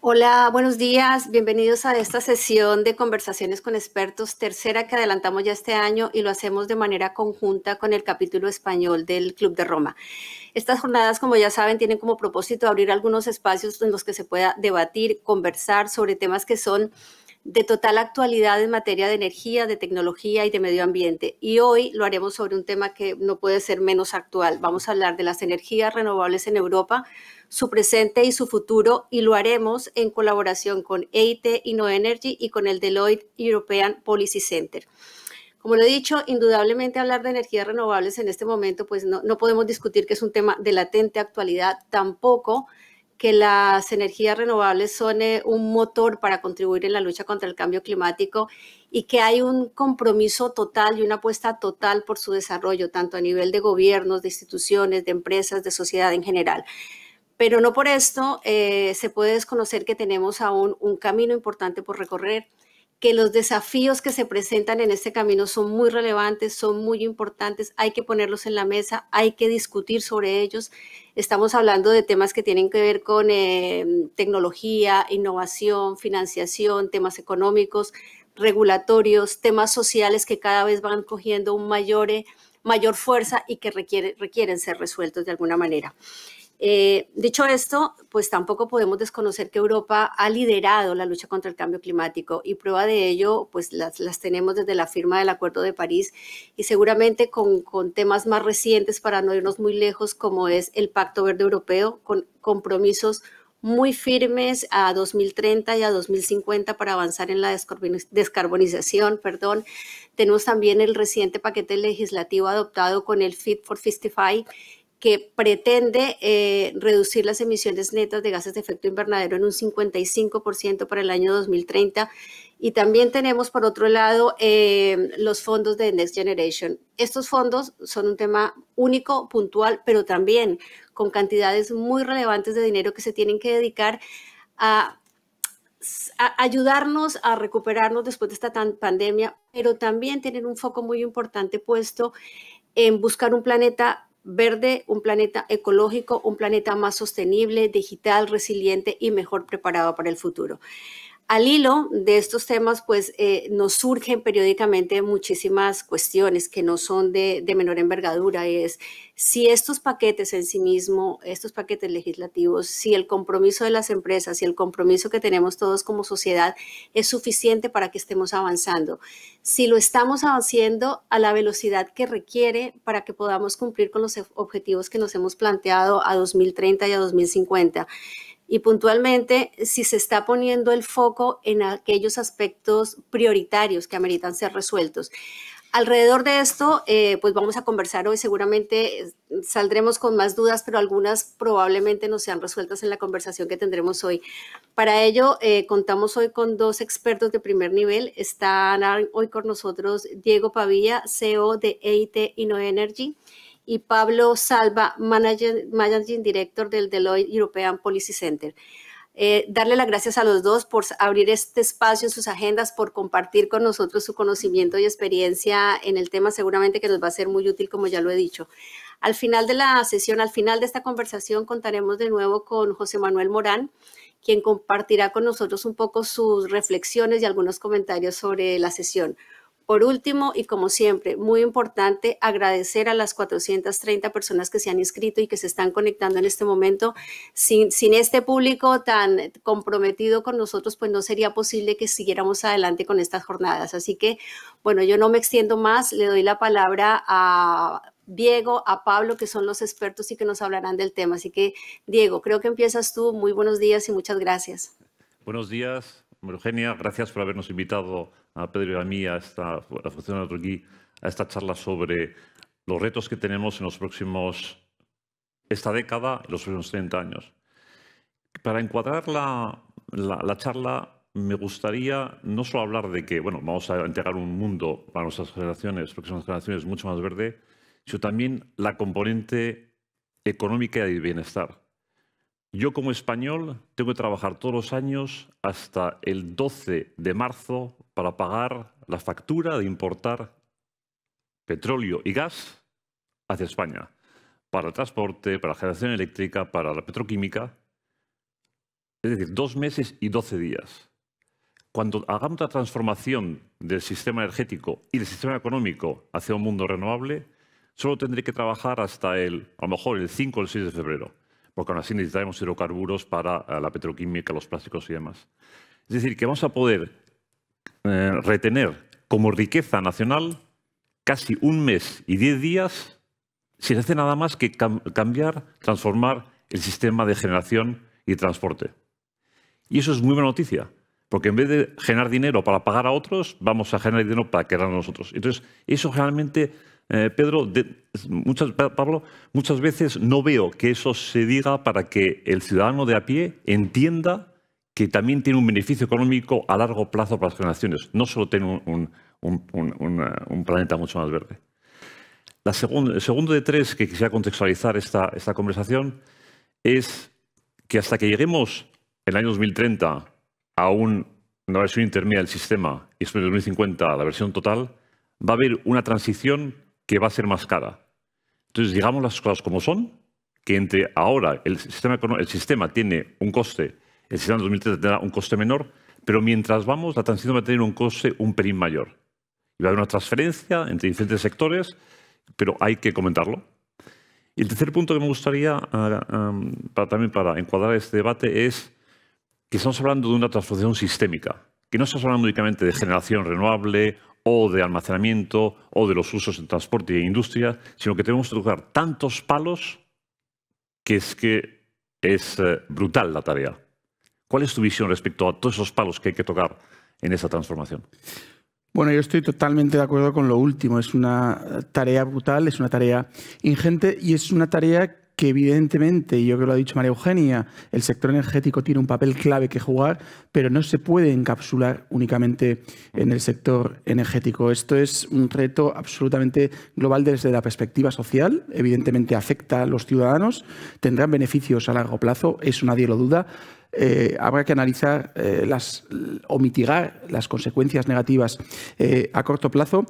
Hola, buenos días. Bienvenidos a esta sesión de conversaciones con expertos, tercera que adelantamos ya este año y lo hacemos de manera conjunta con el capítulo español del Club de Roma. Estas jornadas, como ya saben, tienen como propósito abrir algunos espacios en los que se pueda debatir, conversar sobre temas que son de total actualidad en materia de energía, de tecnología y de medio ambiente. Y hoy lo haremos sobre un tema que no puede ser menos actual. Vamos a hablar de las energías renovables en Europa, su presente y su futuro, y lo haremos en colaboración con EIT Energy y con el Deloitte European Policy Center. Como lo he dicho, indudablemente hablar de energías renovables en este momento, pues no, no podemos discutir que es un tema de latente actualidad, tampoco que las energías renovables son eh, un motor para contribuir en la lucha contra el cambio climático y que hay un compromiso total y una apuesta total por su desarrollo, tanto a nivel de gobiernos, de instituciones, de empresas, de sociedad en general. Pero no por esto eh, se puede desconocer que tenemos aún un camino importante por recorrer que los desafíos que se presentan en este camino son muy relevantes, son muy importantes, hay que ponerlos en la mesa, hay que discutir sobre ellos. Estamos hablando de temas que tienen que ver con em, tecnología, innovación, financiación, temas económicos, regulatorios, temas sociales que cada vez van cogiendo un mayor, mayor fuerza y que requieren ser resueltos de alguna manera. Eh, dicho esto, pues tampoco podemos desconocer que Europa ha liderado la lucha contra el cambio climático y prueba de ello, pues las, tenemos desde la firma del Acuerdo de París y seguramente con, temas más recientes para no irnos muy lejos, como es el Pacto Verde Europeo, con compromisos muy firmes a 2030 y a 2050 para avanzar en la descarbonización, perdón. Tenemos también el reciente paquete legislativo adoptado con el Fit for 55 que pretende eh, reducir las emisiones netas de gases de efecto invernadero en un 55% para el año 2030. Y también tenemos, por otro lado, eh, los fondos de Next Generation. Estos fondos son un tema único, puntual, pero también con cantidades muy relevantes de dinero que se tienen que dedicar a, ayudarnos a recuperarnos después de esta pandemia, pero también tienen un foco muy importante puesto en buscar un planeta verde, un planeta ecológico, un planeta más sostenible, digital, resiliente y mejor preparado para el futuro. Al hilo de estos temas, pues eh, nos surgen periódicamente muchísimas cuestiones que no son de, menor envergadura. es si estos paquetes en sí mismo, estos paquetes legislativos, si el compromiso de las empresas, si el compromiso que tenemos todos como sociedad es suficiente para que estemos avanzando, si lo estamos haciendo a la velocidad que requiere para que podamos cumplir con los objetivos que nos hemos planteado a 2030 y a 2050 y puntualmente si se está poniendo el foco en aquellos aspectos prioritarios que ameritan ser resueltos. Alrededor de esto, eh, pues vamos a conversar hoy, seguramente eh, saldremos con más dudas, pero algunas probablemente no sean resueltas en la conversación que tendremos hoy. Para ello, eh, contamos hoy con dos expertos de primer nivel. Están hoy con nosotros Diego Pavilla, CEO de EIT InnoEnergy. Energy y Pablo Salva, Managing, Director del Deloitte European Policy Center. Eh, darle las gracias a los dos por abrir este espacio en sus agendas, por compartir con nosotros su conocimiento y experiencia en el tema, seguramente que nos va a ser muy útil, como ya lo he dicho. Al final de la sesión, al final de esta conversación, contaremos de nuevo con José Manuel Morán, quien compartirá con nosotros un poco sus reflexiones y algunos comentarios sobre la sesión. Por último, y como siempre, muy importante, agradecer a las 430 personas que se han inscrito y que se están conectando en este momento. Sin, este público tan comprometido con nosotros, pues no sería posible que siguiéramos adelante con estas jornadas. Así que, bueno, yo no me extiendo más, le doy la palabra a Diego, a Pablo, que son los expertos y que nos hablarán del tema. Así que, Diego, creo que empiezas tú. Muy buenos días y muchas gracias. Buenos días, Eugenia, gracias por habernos invitado a Pedro y a mí a esta a a esta charla sobre los retos que tenemos en los próximos esta década y los próximos 30 años. Para encuadrar la, charla, me gustaría no solo hablar de que bueno, vamos a entregar un mundo para nuestras generaciones, próximas generaciones, mucho más verde, sino también la componente económica y de bienestar. Yo como español tengo que trabajar todos los años hasta el 12 de marzo para pagar la factura de importar petróleo y gas hacia España, para el transporte, para la generación eléctrica, para la petroquímica. Es decir, dos meses y doce días. Cuando hagamos la transformación del sistema energético y del sistema económico hacia un mundo renovable, solo tendré que trabajar hasta el, a lo mejor el 5 o el 6 de febrero porque aún así necesitaremos hidrocarburos para eh, la petroquímica, los plásticos y demás. Es decir, que vamos a poder eh, retener como riqueza nacional casi un mes y diez días si se hace nada más que cambiar, transformar el sistema de generación y transporte. Y eso es muy buena noticia, porque en vez de generar dinero para pagar a otros, vamos a generar dinero para crear a nosotros. Entonces, eso generalmente eh, Pedro, muchas, Pablo, muchas veces no veo que eso se diga para que el ciudadano de a pie entienda que también tiene un beneficio económico a largo plazo para las generaciones, no solo tener un, planeta mucho más verde. La el segundo de tres que quisiera contextualizar esta, esta conversación es que hasta que lleguemos en el año 2030 a una versión intermedia del sistema y después de 2050 a la versión total, va a haber una transición que va a ser más cara. Entonces, digamos las cosas como son, que entre ahora el sistema, el sistema tiene un coste, el sistema de 2030 tendrá un coste menor, pero mientras vamos, la transición va a tener un coste un pelín mayor. Y va a haber una transferencia entre diferentes sectores, pero hay que comentarlo. Y el tercer punto que me gustaría, ah, para, también para encuadrar este debate, es que estamos hablando de una transformación sistémica, que no estamos hablando únicamente de generación renovable o de almacenamiento o de los usos en transporte e industria, sino que tenemos que tocar tantos palos que es que es eh, brutal la tarea. ¿Cuál es tu visión respecto a todos esos palos que hay que tocar en esa transformación? Bueno, yo estoy totalmente de acuerdo con lo último. Es una tarea brutal, es una tarea ingente y es una tarea que evidentemente, y yo que lo ha dicho María Eugenia, el sector energético tiene un papel clave que jugar, pero no se puede encapsular únicamente en el sector energético. Esto es un reto absolutamente global desde la perspectiva social, evidentemente afecta a los ciudadanos, tendrán beneficios a largo plazo, eso nadie lo duda, eh, habrá que analizar eh, las, o mitigar las consecuencias negativas eh, a corto plazo.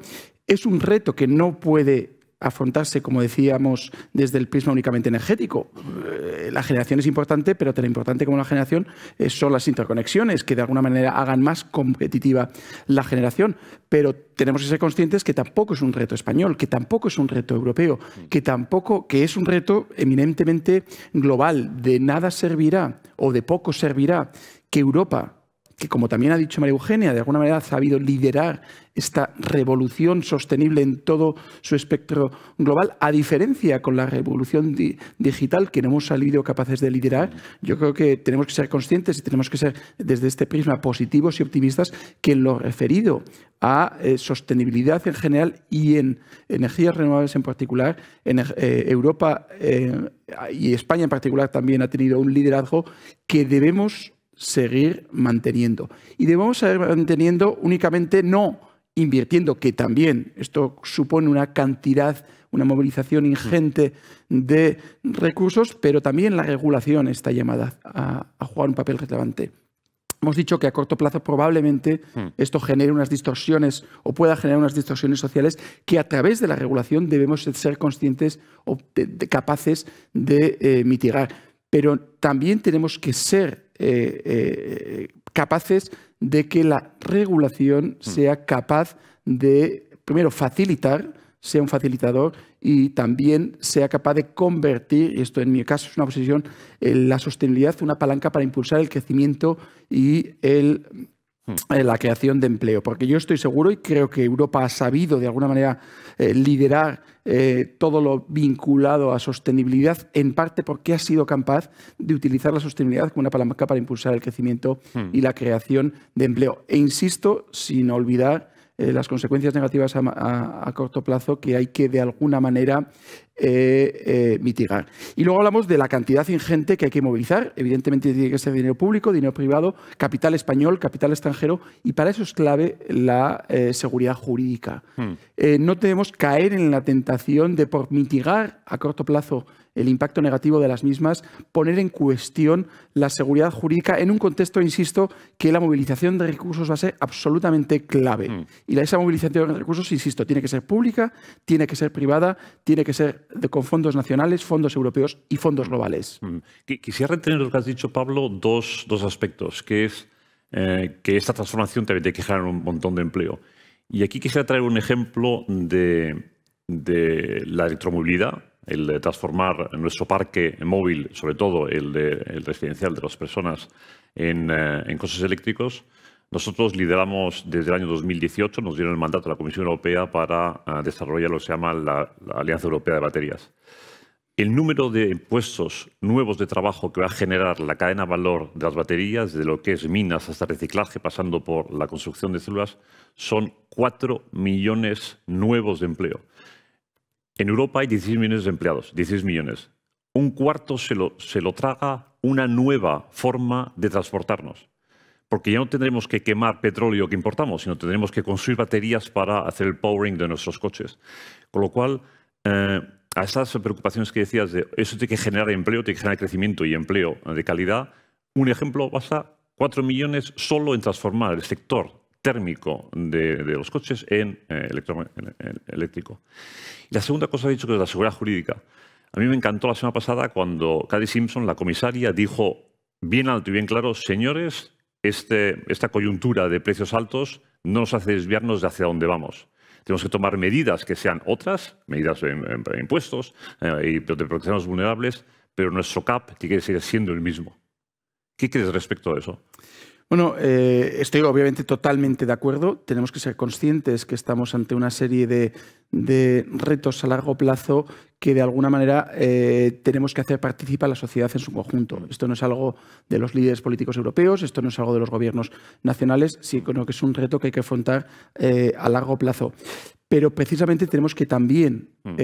Es un reto que no puede afrontarse, como decíamos, desde el prisma únicamente energético. Eh, la generación es importante, pero tan importante como la generación eh, son las interconexiones, que de alguna manera hagan más competitiva la generación. Pero tenemos que ser conscientes que tampoco es un reto español, que tampoco es un reto europeo, que tampoco, que es un reto eminentemente global. De nada servirá o de poco servirá que Europa que, como también ha dicho María Eugenia, de alguna manera ha sabido liderar esta revolución sostenible en todo su espectro global, a diferencia con la revolución digital que no hemos salido capaces de liderar, yo creo que tenemos que ser conscientes y tenemos que ser desde este prisma positivos y optimistas que en lo referido a eh, sostenibilidad en general y en energías renovables en particular, eh, Europa eh, y España en particular también ha tenido un liderazgo que debemos seguir manteniendo. Y debemos seguir manteniendo únicamente no invirtiendo, que también esto supone una cantidad, una movilización ingente de recursos, pero también la regulación está llamada a, jugar un papel relevante. Hemos dicho que a corto plazo probablemente esto genere unas distorsiones o pueda generar unas distorsiones sociales que a través de la regulación debemos ser conscientes o capaces de eh, mitigar. Pero también tenemos que ser eh, eh, capaces de que la regulación mm. sea capaz de, primero, facilitar, sea un facilitador y también sea capaz de convertir, y esto en mi caso es una posición, la sostenibilidad, una palanca para impulsar el crecimiento y el la creación de empleo, porque yo estoy seguro y creo que Europa ha sabido de alguna manera eh, liderar eh, todo lo vinculado a sostenibilidad, en parte porque ha sido capaz de utilizar la sostenibilidad como una palanca para impulsar el crecimiento hmm. y la creación de empleo. E insisto, sin olvidar eh, las consecuencias negativas a, corto plazo que hay que de alguna manera eh, eh, mitigar. Y luego hablamos de la cantidad ingente que hay que movilizar. Evidentemente tiene que ser dinero público, dinero privado, capital español, capital extranjero, y para eso es clave la eh, seguridad jurídica. Hmm. no debemos caer en la tentación de por mitigar a corto plazo el impacto negativo de las mismas, poner en cuestión la seguridad jurídica en un contexto, insisto, que la movilización de recursos va a ser absolutamente clave. Mm. Y esa movilización de recursos, insisto, tiene que ser pública, tiene que ser privada, tiene que ser con fondos nacionales, fondos europeos y fondos globales. Mm. Quisiera retener lo que has dicho, Pablo, dos, dos aspectos, que es eh, que esta transformación te tiene que generar un montón de empleo. Y aquí quisiera traer un ejemplo de la electromovilidad el transformar nuestro parque móvil, sobre todo el, residencial de las personas, en, eh, en eléctricos. Nosotros lideramos desde el año 2018, nos dieron el mandato a la Comisión Europea para eh, desarrollar lo que se llama la, Alianza Europea de Baterías. El número de puestos nuevos de trabajo que va a generar la cadena de valor de las baterías, desde lo que es minas hasta reciclaje, pasando por la construcción de células, son 4 millones nuevos de empleo. En Europa hay 16 millones de empleados, 16 millones. Un cuarto se lo, traga una nueva forma de transportarnos. Porque ya no tendremos que quemar petróleo que importamos, sino tendremos que construir baterías para hacer el powering de nuestros coches. Con lo cual, eh, a esas preocupaciones que decías de eso tiene que generar empleo, tiene que generar crecimiento y empleo de calidad, un ejemplo basta 4 millones solo en transformar el sector térmico de, los coches eh, en, eléctrico. Y la segunda cosa, he dicho que es la seguridad jurídica. A mí me encantó la semana pasada cuando Cady Simpson, la comisaria, dijo bien alto y bien claro, señores, este, esta coyuntura de precios altos no nos hace desviarnos de hacia dónde vamos. Tenemos que tomar medidas que sean otras, medidas de impuestos eh, y de protección a los vulnerables, pero nuestro CAP tiene que seguir siendo el mismo. ¿Qué crees respecto a eso? Bueno, eh, estoy obviamente totalmente de acuerdo. Tenemos que ser conscientes que estamos ante una serie de, retos a largo plazo que de alguna manera eh, tenemos que hacer participar a la sociedad en su conjunto. Esto no es algo de los líderes políticos europeos, esto no es algo de los gobiernos nacionales, sino que es un reto que hay que afrontar eh, a largo plazo. Pero precisamente tenemos que también, mm.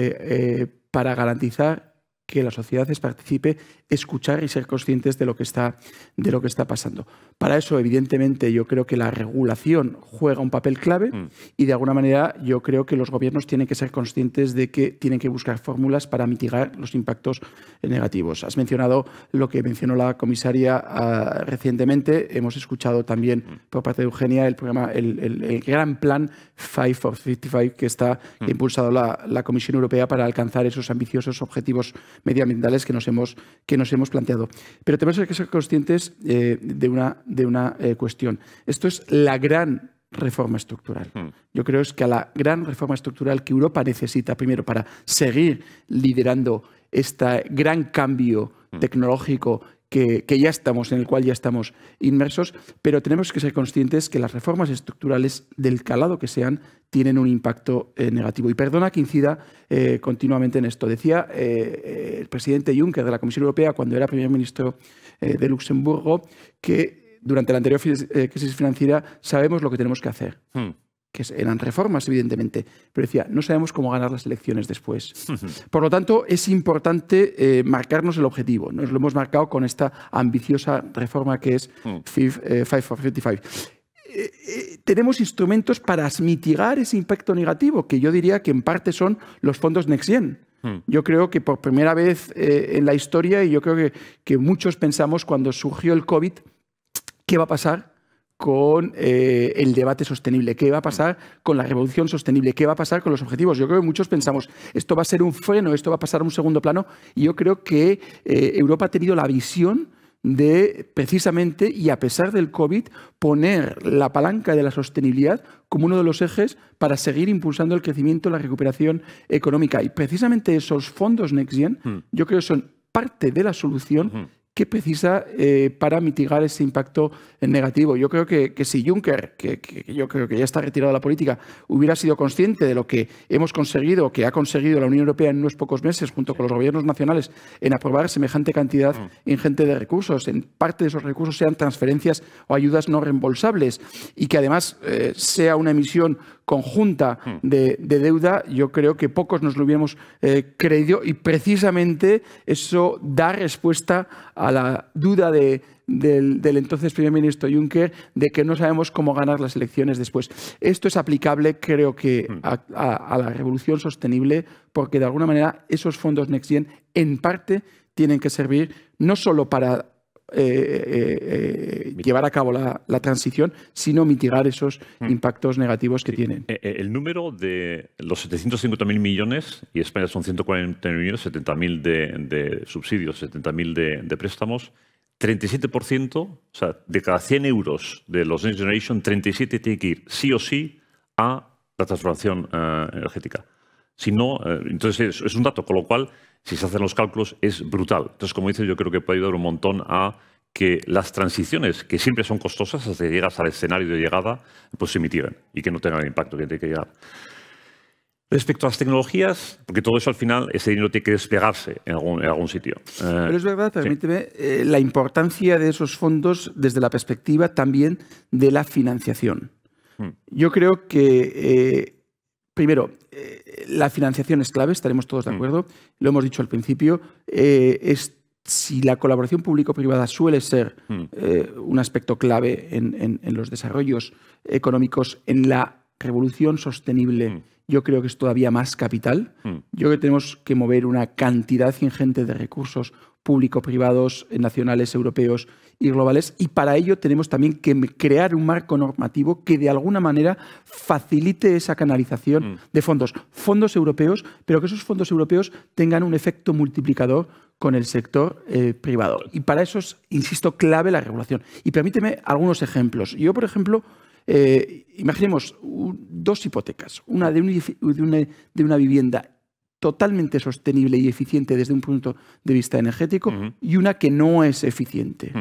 para garantizar que la sociedad es participe, escuchar y ser conscientes de lo, que está, de lo que está pasando. Para eso, evidentemente, yo creo que la regulación juega un papel clave mm. y, de alguna manera, yo creo que los gobiernos tienen que ser conscientes de que tienen que buscar fórmulas para mitigar los impactos negativos. Has mencionado lo que mencionó la comisaria ah, recientemente. Hemos escuchado también mm. por parte de Eugenia el, programa, el, el, gran plan Five for 55 que está mm. impulsado la, la Comisión Europea para alcanzar esos ambiciosos objetivos medioambientales que nos hemos, que nos hemos planteado. Pero tenemos que ser conscientes eh, de una, de una eh, cuestión. Esto es la gran reforma estructural. Hmm. Yo creo es que a la gran reforma estructural que Europa necesita, primero, para seguir liderando este gran cambio hmm. tecnológico que, ya estamos, en el cual ya estamos inmersos, pero tenemos que ser conscientes que las reformas estructurales, del calado que sean, tienen un impacto eh, negativo. Y perdona que incida eh, continuamente en esto. Decía eh, el presidente Juncker de la Comisión Europea, cuando era primer ministro de Luxemburgo, que durante la anterior crisis financiera sabemos lo que tenemos que hacer. Hmm que eran reformas, evidentemente, pero decía, no sabemos cómo ganar las elecciones después. Por lo tanto, es importante eh, marcarnos el objetivo. Nos lo hemos marcado con esta ambiciosa reforma que es mm. Five, eh, eh, tenemos instrumentos para mitigar ese impacto negativo, que yo diría que en parte son los fondos NextGen. Mm. Yo creo que por primera vez en la historia, y yo creo que, que muchos pensamos cuando surgió el COVID, ¿qué va a pasar con eh, el debate sostenible? ¿Qué va a pasar con la revolución sostenible? ¿Qué va a pasar con los objetivos? Yo creo que muchos pensamos, esto va a ser un freno, esto va a pasar a un segundo plano. Y yo creo que eh, Europa ha tenido la visión de precisamente, y a pesar del COVID, poner la palanca de la sostenibilidad como uno de los ejes para seguir impulsando el crecimiento, la recuperación económica. Y precisamente esos fondos NextGen, mm. yo creo que son parte de la solución ¿Qué precisa eh, para mitigar ese impacto negativo. Yo creo que, si Juncker, que, yo creo que ya está retirado de la política, hubiera sido consciente de lo que hemos conseguido, que ha conseguido la Unión Europea en unos pocos meses, junto con los gobiernos nacionales, en aprobar semejante cantidad mm. ingente de recursos, en parte de esos recursos sean transferencias o ayudas no reembolsables, y que además eh, sea una emisión conjunta hmm. de, deuda, yo creo que pocos nos lo hubiéramos eh, creído y precisamente eso da respuesta a la duda de, del, entonces primer ministro Juncker de que no sabemos cómo ganar las elecciones después. Esto es aplicable, creo que, hmm. a, la revolución sostenible, porque de alguna manera esos fondos NextGen en parte, tienen que servir no solo para eh, eh, eh, llevar a cabo la, transición, sino mitigar esos mm. impactos negativos que tienen. El número de los 750.000 millones, y España son 140 millones, 70.000 de, subsidios, 70.000 de, préstamos, 37%, o sea, de cada 100 euros de los Next Generation, 37 tiene que ir sí o sí a la transformación energética. Si no, entonces es, un dato, con lo cual si se hacen los cálculos, es brutal. Entonces, como dices, yo creo que puede ayudar un montón a que las transiciones, que siempre son costosas hasta que llegas al escenario de llegada, pues se mitiguen y que no tengan el impacto que tiene que llegar. Respecto a las tecnologías, porque todo eso al final, ese dinero tiene que despegarse en algún, sitio. Eh, Pero es verdad, permíteme, eh, la importancia de esos fondos desde la perspectiva también de la financiación. Hmm. Yo creo que eh, Primero, eh, la financiación es clave, estaremos todos de mm. acuerdo. Lo hemos dicho al principio. Eh, es, si la colaboración público-privada suele ser mm. eh, un aspecto clave en, los desarrollos económicos, en la revolución sostenible, mm. yo creo que es todavía más capital. Yo creo que tenemos que mover una cantidad ingente de recursos público-privados, nacionales, europeos y globales y para ello tenemos también que crear un marco normativo que de alguna manera facilite esa canalización mm. de fondos, fondos europeos, pero que esos fondos europeos tengan un efecto multiplicador con el sector eh, privado. Y para eso es, insisto, clave la regulación. Y permíteme algunos ejemplos. Yo, por ejemplo, eh, imaginemos dos hipotecas, una, de, una de una vivienda totalmente sostenible y eficiente desde un punto de vista energético y una que no es eficiente.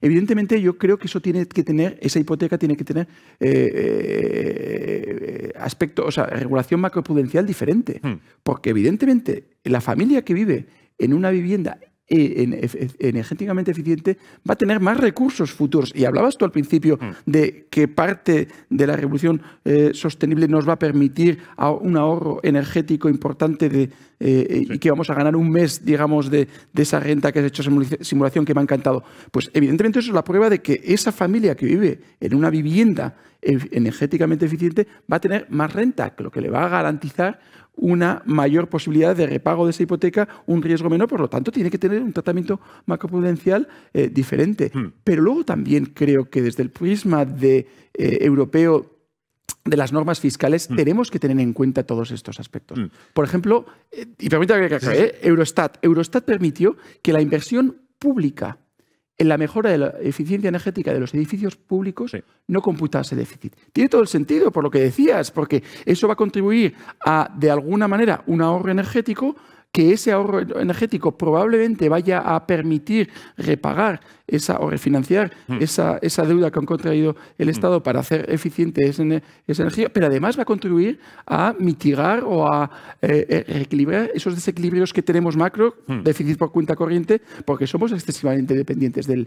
Evidentemente, yo creo que eso tiene que tener, esa hipoteca tiene que tener eh, eh, aspecto, o sea, regulación macroprudencial diferente, porque evidentemente la familia que vive en una vivienda energéticamente eficiente va a tener más recursos futuros. Y hablabas tú al principio mm. de que parte de la revolución eh, sostenible nos va a permitir un ahorro energético importante de, eh, y que vamos a ganar un mes, digamos, de, esa renta que has hecho simulación que me ha encantado. Pues evidentemente eso es la prueba de que esa familia que vive en una vivienda energéticamente eficiente va a tener más renta, que lo que le va a garantizar una mayor posibilidad de repago de esa hipoteca, un riesgo menor, por lo tanto tiene que tener un tratamiento macroprudencial eh, diferente. Hmm. Pero luego también creo que desde el prisma de, eh, europeo de las normas fiscales hmm. tenemos que tener en cuenta todos estos aspectos. Hmm. Por ejemplo, eh, y permítame que acabe. Eurostat. Eurostat permitió que la inversión pública en la mejora de la eficiencia energética de los edificios públicos no no ese déficit. Tiene todo el sentido por lo que decías, porque eso va a contribuir a, de alguna manera, un ahorro energético que ese ahorro energético probablemente vaya a permitir repagar esa, o refinanciar hmm. esa, esa, deuda que han contraído el hmm. Estado para hacer eficiente esa, energía, pero además va a contribuir a mitigar o a reequilibrar eh, eh, esos desequilibrios que tenemos macro, hmm. déficit por cuenta corriente, porque somos excesivamente dependientes del,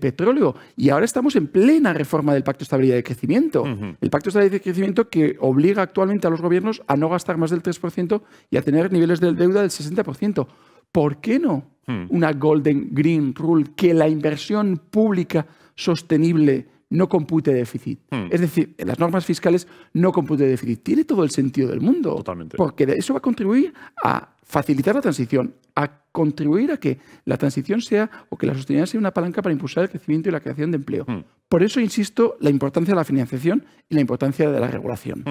petróleo. Y ahora estamos en plena reforma del Pacto de Estabilidad y Crecimiento. El Pacto de Estabilidad y Crecimiento que obliga actualmente a los gobiernos a no gastar más del 3% y a tener niveles de deuda del 60%. ¿por qué no? Hmm. Una Golden Green Rule, que la inversión pública sostenible no compute déficit. Hmm. Es decir, las normas fiscales no compute déficit. Tiene todo el sentido del mundo. Totalmente. Porque eso va a contribuir a facilitar la transición, a contribuir a que la transición sea o que la sostenibilidad sea una palanca para impulsar el crecimiento y la creación de empleo. Hmm. Por eso insisto la importancia de la financiación y la importancia de la regulación.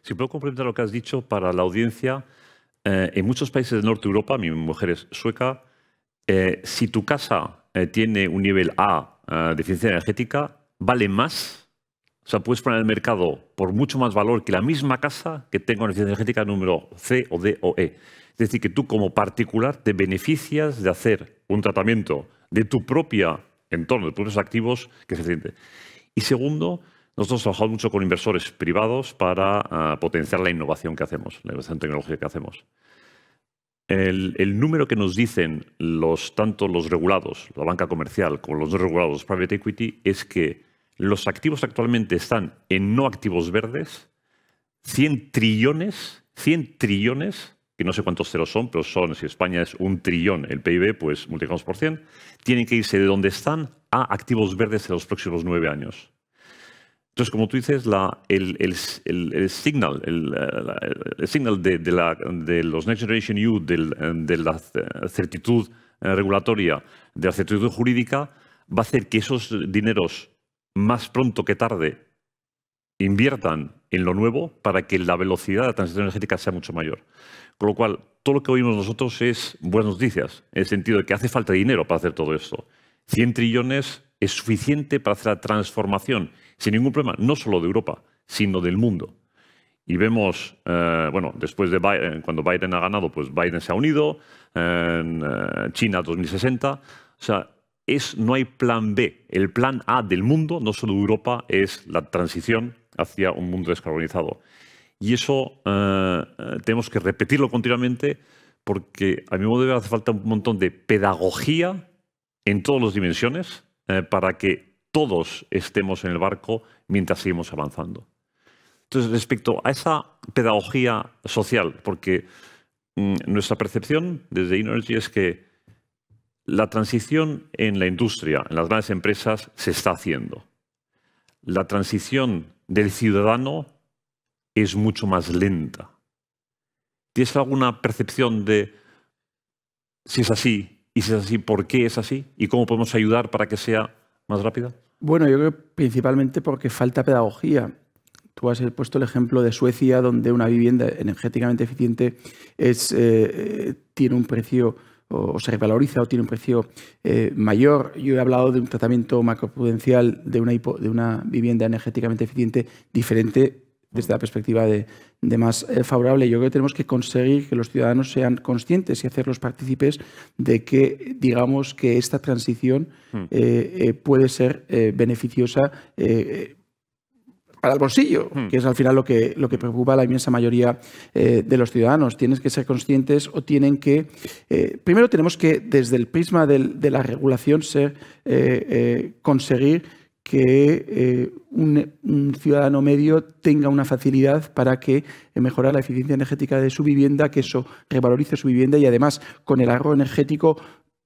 Si puedo complementar lo que has dicho para la audiencia, eh, en muchos países del norte de Europa, mi mujer es sueca, eh, si tu casa eh, tiene un nivel A de eficiencia energética, vale más. O sea, puedes poner en el mercado por mucho más valor que la misma casa que tenga una eficiencia energética número C o D o E. Es decir, que tú como particular te beneficias de hacer un tratamiento de tu propia entorno, de tus propios activos que es eficiente. Y segundo, nosotros trabajamos mucho con inversores privados para ah, potenciar la innovación que hacemos, la innovación tecnológica que hacemos. El, número que nos dicen tanto los regulados, la banca comercial, como los no regulados, private equity, es que los activos actualmente están en no activos verdes, 100 trillones, 100 trillones, que no sé cuántos ceros son, pero son, si España es un trillón el PIB, pues multiplicamos por 100, tienen que irse de donde están a activos verdes en los próximos nueve años. Entonces, como tú dices, el, signal, el, signal de, los Next Generation EU, de la certitud eh, regulatoria, de la certitud jurídica, va a hacer que esos dineros, más pronto que tarde, inviertan en lo nuevo para que la velocidad de la transición energética sea mucho mayor. Con lo cual, todo lo que oímos nosotros es buenas noticias, en el sentido de que hace falta dinero para hacer todo esto. 100 trillones es suficiente para hacer la transformación, sin ningún problema, no solo de Europa, sino del mundo. Y vemos, eh, bueno, después de eh, cuando Biden ha ganado, pues Biden se ha unido, eh, China 2060. O sea, es, no hay plan B. El plan A del mundo, no solo de Europa, es la transición hacia un mundo descarbonizado. Y eso tenemos que repetirlo continuamente porque a mi modo de ver hace falta un montón de pedagogía en todas las dimensiones eh, para que todos estemos en el barco mientras seguimos avanzando. Entonces, respecto a esa pedagogía social, porque mm, nuestra percepción desde Energy es que la transición en la industria, en las grandes empresas, se está haciendo. La transición del ciudadano es mucho más lenta. ¿Tienes alguna percepción de si es así, y si es así, ¿por qué es así? ¿Y cómo podemos ayudar para que sea más rápida? Bueno, yo creo principalmente porque falta pedagogía. Tú has puesto el ejemplo de Suecia, donde una vivienda energéticamente eficiente eh, eh, tiene un precio o, se revaloriza o tiene un precio eh, mayor. Yo he hablado de un tratamiento macroprudencial de una, de una vivienda energéticamente eficiente diferente desde la perspectiva de, de más eh, favorable. Yo creo que tenemos que conseguir que los ciudadanos sean conscientes y hacerlos partícipes de que, digamos, que esta transición hmm. eh, eh, puede ser beneficiosa. para el bolsillo, hmm. que es al final lo que, lo que preocupa a la inmensa mayoría de los ciudadanos. Tienes que ser conscientes o tienen que... primero tenemos que, desde el prisma de la regulación, ser, conseguir que eh, un, ciudadano medio tenga una facilidad para que eh, mejorar la eficiencia energética de su vivienda, que eso revalorice su vivienda y además con el ahorro energético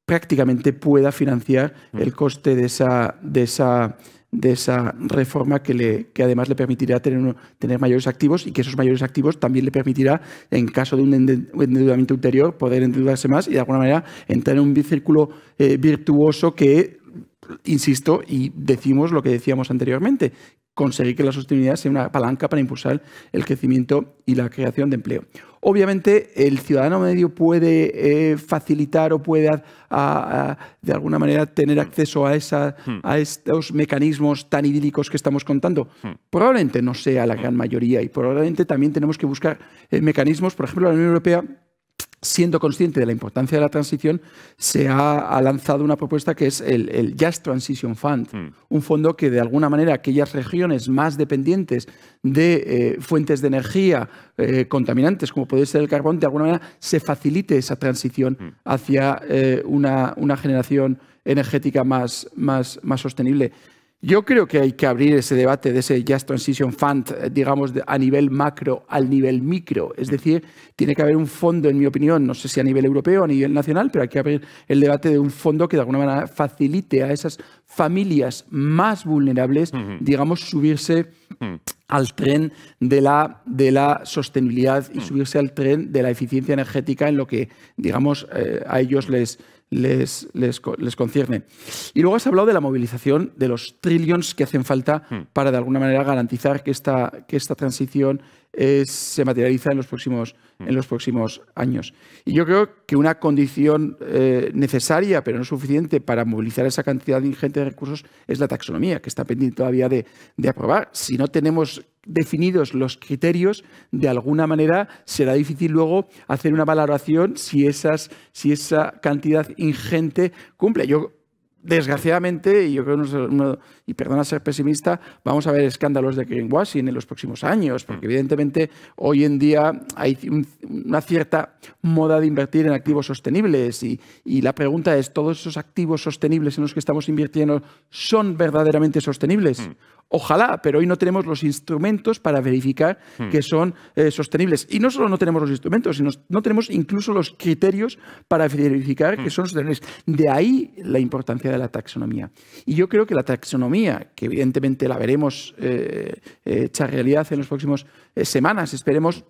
prácticamente pueda financiar mm. el coste de esa, de esa, de esa reforma que, le, que además le permitirá tener, tener mayores activos y que esos mayores activos también le permitirá, en caso de un endeudamiento ulterior, poder endeudarse más y de alguna manera entrar en un círculo eh, virtuoso que insisto, y decimos lo que decíamos anteriormente, conseguir que la sostenibilidad sea una palanca para impulsar el crecimiento y la creación de empleo. Obviamente, el ciudadano medio puede eh, facilitar o puede, de alguna manera, tener acceso a, esa, estos mecanismos tan idílicos que estamos contando. Probablemente no sea la gran mayoría y probablemente también tenemos que buscar eh, mecanismos, por ejemplo, la Unión Europea siendo consciente de la importancia de la transición, se ha, lanzado una propuesta que es el, Just Transition Fund, mm. un fondo que de alguna manera aquellas regiones más dependientes de eh, fuentes de energía eh, contaminantes, como puede ser el carbón, de alguna manera se facilite esa transición mm. hacia eh, una, generación energética más sostenible. Yo creo que hay que abrir ese debate de ese Just Transition Fund, eh, digamos, a nivel macro al nivel micro. Es decir, tiene que haber un fondo, en mi opinión, no sé si a nivel europeo o a nivel nacional, pero hay que abrir el debate de un fondo que de alguna manera facilite a esas familias más vulnerables, digamos, subirse mm. al tren de la, de la sostenibilidad y mm. subirse al tren de la eficiencia energética en lo que, digamos, eh, a ellos les les, les, concierne. Y luego has hablado de la movilización de los trillions que hacen falta hmm. para, de alguna manera, garantizar que que esta transición se materializa en los, próximos, en mm. los próximos años. Y yo creo que una condición eh, necesaria, pero no suficiente, para movilizar esa cantidad ingente de recursos es la taxonomía, que está pendiente todavía de, de aprobar. Si no tenemos definidos los criterios, de alguna manera será difícil luego hacer una valoración si, esas, si esa cantidad ingente cumple desgraciadamente, y yo creo y perdona ser pesimista, vamos a ver escándalos de greenwashing en los próximos años, porque mm. evidentemente hoy en día hay una cierta moda de invertir en activos sostenibles y, la pregunta es, ¿todos esos activos sostenibles en los que estamos invirtiendo son verdaderamente sostenibles? Mm. Ojalá, pero hoy no tenemos los instrumentos para verificar hmm. que son eh, sostenibles. Y no solo no tenemos los instrumentos, sino no tenemos incluso los criterios para verificar que hmm. son sostenibles. De ahí la importancia de la taxonomía. Y yo creo que la taxonomía, que evidentemente la veremos eh, hecha realidad en las próximas eh, semanas, esperemos,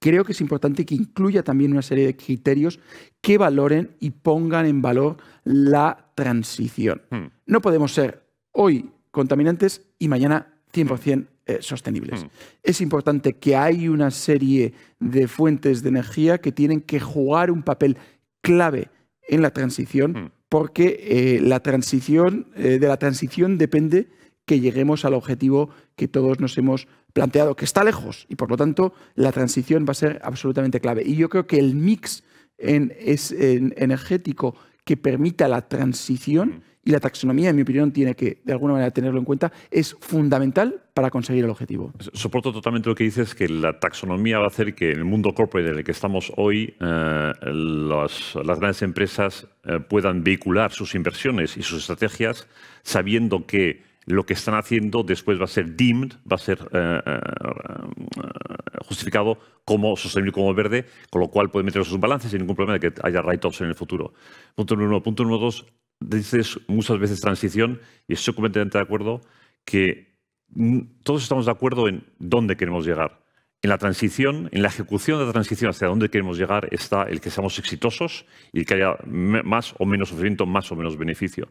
creo que es importante que incluya también una serie de criterios que valoren y pongan en valor la transición. Hmm. No podemos ser hoy contaminantes y mañana 100% eh, sostenibles. Hmm. Es importante que hay una serie de fuentes de energía que tienen que jugar un papel clave en la transición, hmm. porque eh, la transición, eh, de la transición depende que lleguemos al objetivo que todos nos hemos planteado, que está lejos, y por lo tanto la transición va a ser absolutamente clave. Y yo creo que el mix energético que permita la transición hmm y la taxonomía, en mi opinión, tiene que, de alguna manera, tenerlo en cuenta, es fundamental para conseguir el objetivo. Soporto totalmente lo que dices, que la taxonomía va a hacer que en el mundo corporate en el que estamos hoy, eh, las grandes empresas eh, puedan vehicular sus inversiones y sus estrategias sabiendo que lo que están haciendo después va a ser deemed, va a ser eh, justificado como sostenible, como verde, con lo cual pueden meter sus balances sin ningún problema de que haya write-offs en el futuro. Punto número uno. Punto número dos, dices muchas veces transición y estoy completamente de acuerdo que todos estamos de acuerdo en dónde queremos llegar. En la transición, en la ejecución de la transición hacia dónde queremos llegar está el que seamos exitosos y que haya más o menos sufrimiento, más o menos beneficio.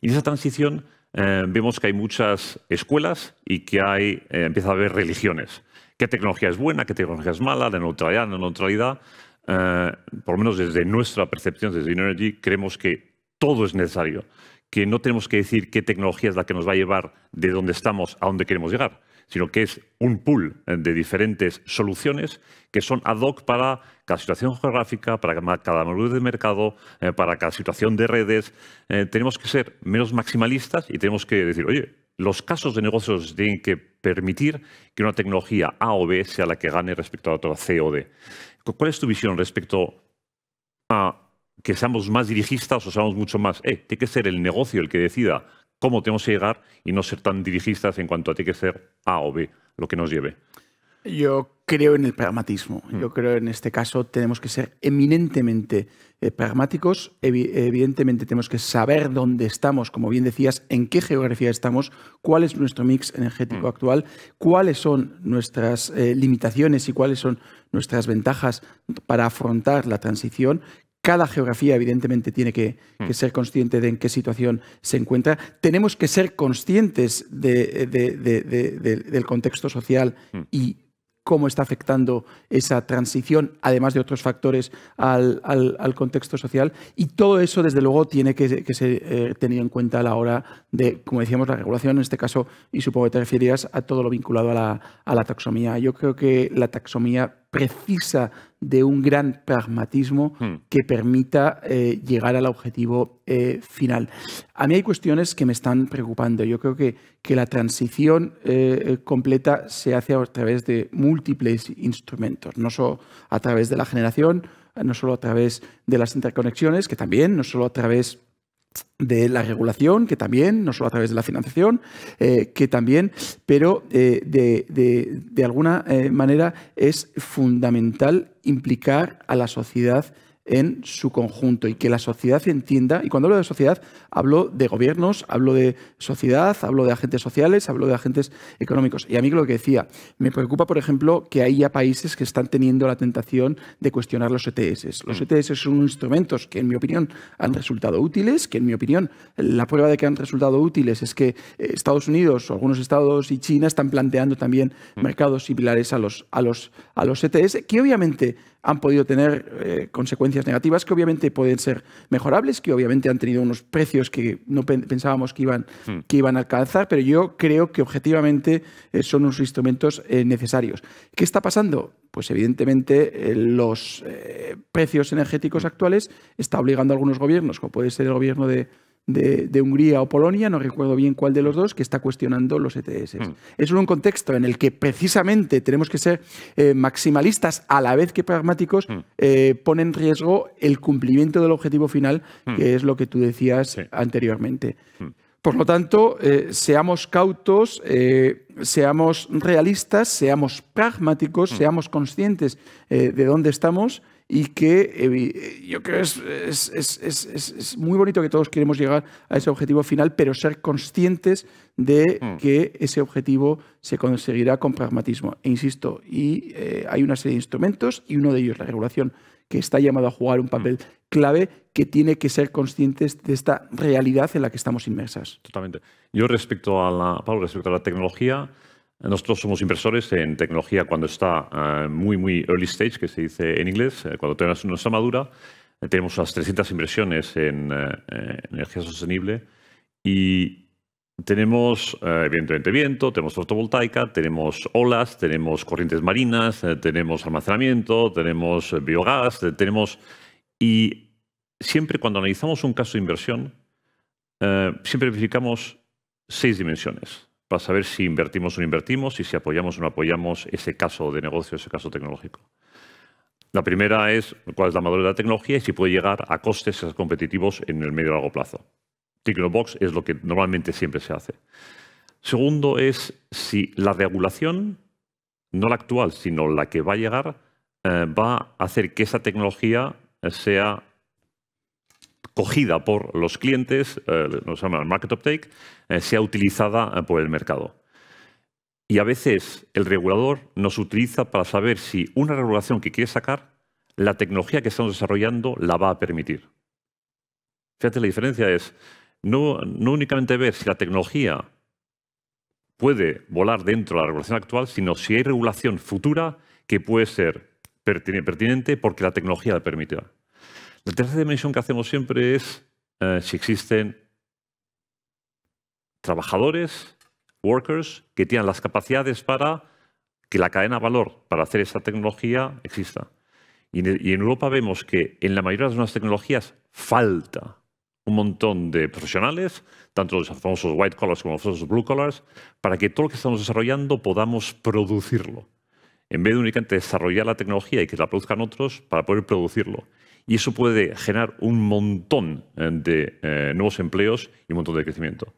Y en esa transición eh, vemos que hay muchas escuelas y que hay, eh, empieza a haber religiones. ¿Qué tecnología es buena? ¿Qué tecnología es mala? ¿De neutralidad? ¿La neutralidad? Eh, por lo menos desde nuestra percepción, desde Energy, creemos que todo es necesario, que no tenemos que decir qué tecnología es la que nos va a llevar de donde estamos a donde queremos llegar, sino que es un pool eh, de diferentes soluciones que son ad hoc para cada situación geográfica, para cada modelo de mercado, eh, para cada situación de redes. Eh, tenemos que ser menos maximalistas y tenemos que decir, oye, los casos de negocios tienen que permitir que una tecnología A o B sea la que gane respecto a otra C o D. ¿Cuál es tu visión respecto a que seamos más dirigistas o seamos mucho más, eh, tiene que ser el negocio el que decida cómo tenemos que llegar y no ser tan dirigistas en cuanto a tiene que ser A o B lo que nos lleve. Yo creo en el pragmatismo. Mm. Yo creo en este caso tenemos que ser eminentemente eh, pragmáticos. evidentemente tenemos que saber dónde estamos, como bien decías, en qué geografía estamos, cuál es nuestro mix energético mm. actual, cuáles son nuestras eh, limitaciones y cuáles son nuestras ventajas para afrontar la transición, cada geografía, evidentemente, tiene mm. que, ser consciente de en qué situación se encuentra. Tenemos que ser conscientes del contexto social mm. y cómo está afectando esa transición, además de otros factores, al, contexto social. Y todo eso, desde luego, tiene que, ser eh, tenido en cuenta a la hora de, como decíamos, la regulación en este caso, y supongo que te referías a todo lo vinculado a la, a la taxonomía. Yo creo que la taxonomía precisa de un gran pragmatismo hmm. que permita eh, llegar al objetivo eh, final. A mí hay cuestiones que me están preocupando. Yo creo que, que la transición eh, completa se hace a través de múltiples instrumentos, no solo a través de la generación, no solo a través de las interconexiones, que también, no solo a través de la regulación, que también, no solo a través de la financiación, eh, que también, pero eh, de, de, de, alguna eh, manera es fundamental implicar a la sociedad en su conjunto y que la sociedad entienda, y cuando hablo de sociedad, hablo de gobiernos, hablo de sociedad, hablo de agentes sociales, hablo de agentes económicos. Y a mí lo que decía, me preocupa, por ejemplo, que haya países que están teniendo la tentación de cuestionar los ETS. Los mm. ETS son instrumentos que, en mi opinión, han resultado útiles, que, en mi opinión, la prueba de que han resultado útiles es que eh, Estados Unidos o algunos estados y China están planteando también mm. mercados similares a los, a los, a los ETS, que obviamente han podido tener eh, consecuencias negativas que obviamente pueden ser mejorables, que obviamente han tenido unos precios que no pensábamos que iban, hmm. que iban a alcanzar, pero yo creo que objetivamente eh, son unos instrumentos eh, necesarios. ¿Qué está pasando? Pues evidentemente eh, los precios energéticos hmm. actuales está obligando a algunos gobiernos, como puede ser el gobierno de, de, Hungría o Polonia, no recuerdo bien cuál de los dos, que está cuestionando los ETS. Hmm. Es un contexto en el que precisamente tenemos que ser eh, maximalistas a la vez que pragmáticos, hmm. eh, pone en riesgo el cumplimiento del objetivo final, hmm. que es lo que tú decías anteriormente. Por lo tanto, eh, seamos cautos, seamos realistas, seamos pragmáticos, seamos conscientes de dónde estamos y que yo creo es es, muy bonito que todos queremos llegar a ese objetivo final, pero ser conscientes de mm. que ese objetivo se conseguirá con pragmatismo. E insisto, y eh, hay una serie de instrumentos y uno de ellos, la regulación, que está llamado a jugar un mm. papel clave que tiene que ser conscientes de esta realidad en la que estamos inmersas. Totalmente. Yo respecto a la, Pablo, respecto a la tecnología, nosotros somos inversores en tecnología cuando está eh, muy, muy early stage, que se dice en inglés, eh, cuando tenemos nuestra madura. Eh, tenemos unas 300 inversiones en energía sostenible y tenemos, evidentemente, viento, tenemos fotovoltaica, tenemos olas, tenemos corrientes marinas, tenemos almacenamiento, tenemos biogás, tenemos... Y siempre cuando analizamos un caso de inversión, siempre verificamos seis dimensiones para saber si invertimos o no invertimos y si apoyamos o no apoyamos ese caso de negocio, ese caso tecnológico. La primera es cuál es la madurez de la tecnología y si puede llegar a costes competitivos en el medio y largo plazo. Box es lo que normalmente siempre se hace. Segundo es si la regulación, no la actual, sino la que va a llegar, eh, va a hacer que esa tecnología eh, sea cogida por los clientes, eh, nos llaman market uptake, eh, sea utilizada eh, por el mercado. Y a veces el regulador nos utiliza para saber si una regulación que quiere sacar, la tecnología que estamos desarrollando la va a permitir. Fíjate, la diferencia es no, no únicamente ver si la tecnología puede volar dentro de la regulación actual, sino si hay regulación futura que puede ser pertinente porque la tecnología la permitirá. La tercera dimensión que hacemos siempre es eh, si existen trabajadores, workers, que tienen las capacidades para que la cadena de valor para hacer esa tecnología exista. Y en Europa vemos que en la mayoría de las tecnologías falta un montón de profesionales, tanto los famosos white collars como los famosos blue collars, para que todo lo que estamos desarrollando podamos producirlo. En vez de únicamente desarrollar la tecnología y que la produzcan otros, para poder producirlo y eso puede generar un montón eh, de eh, nuevos empleos y un montón de crecimiento.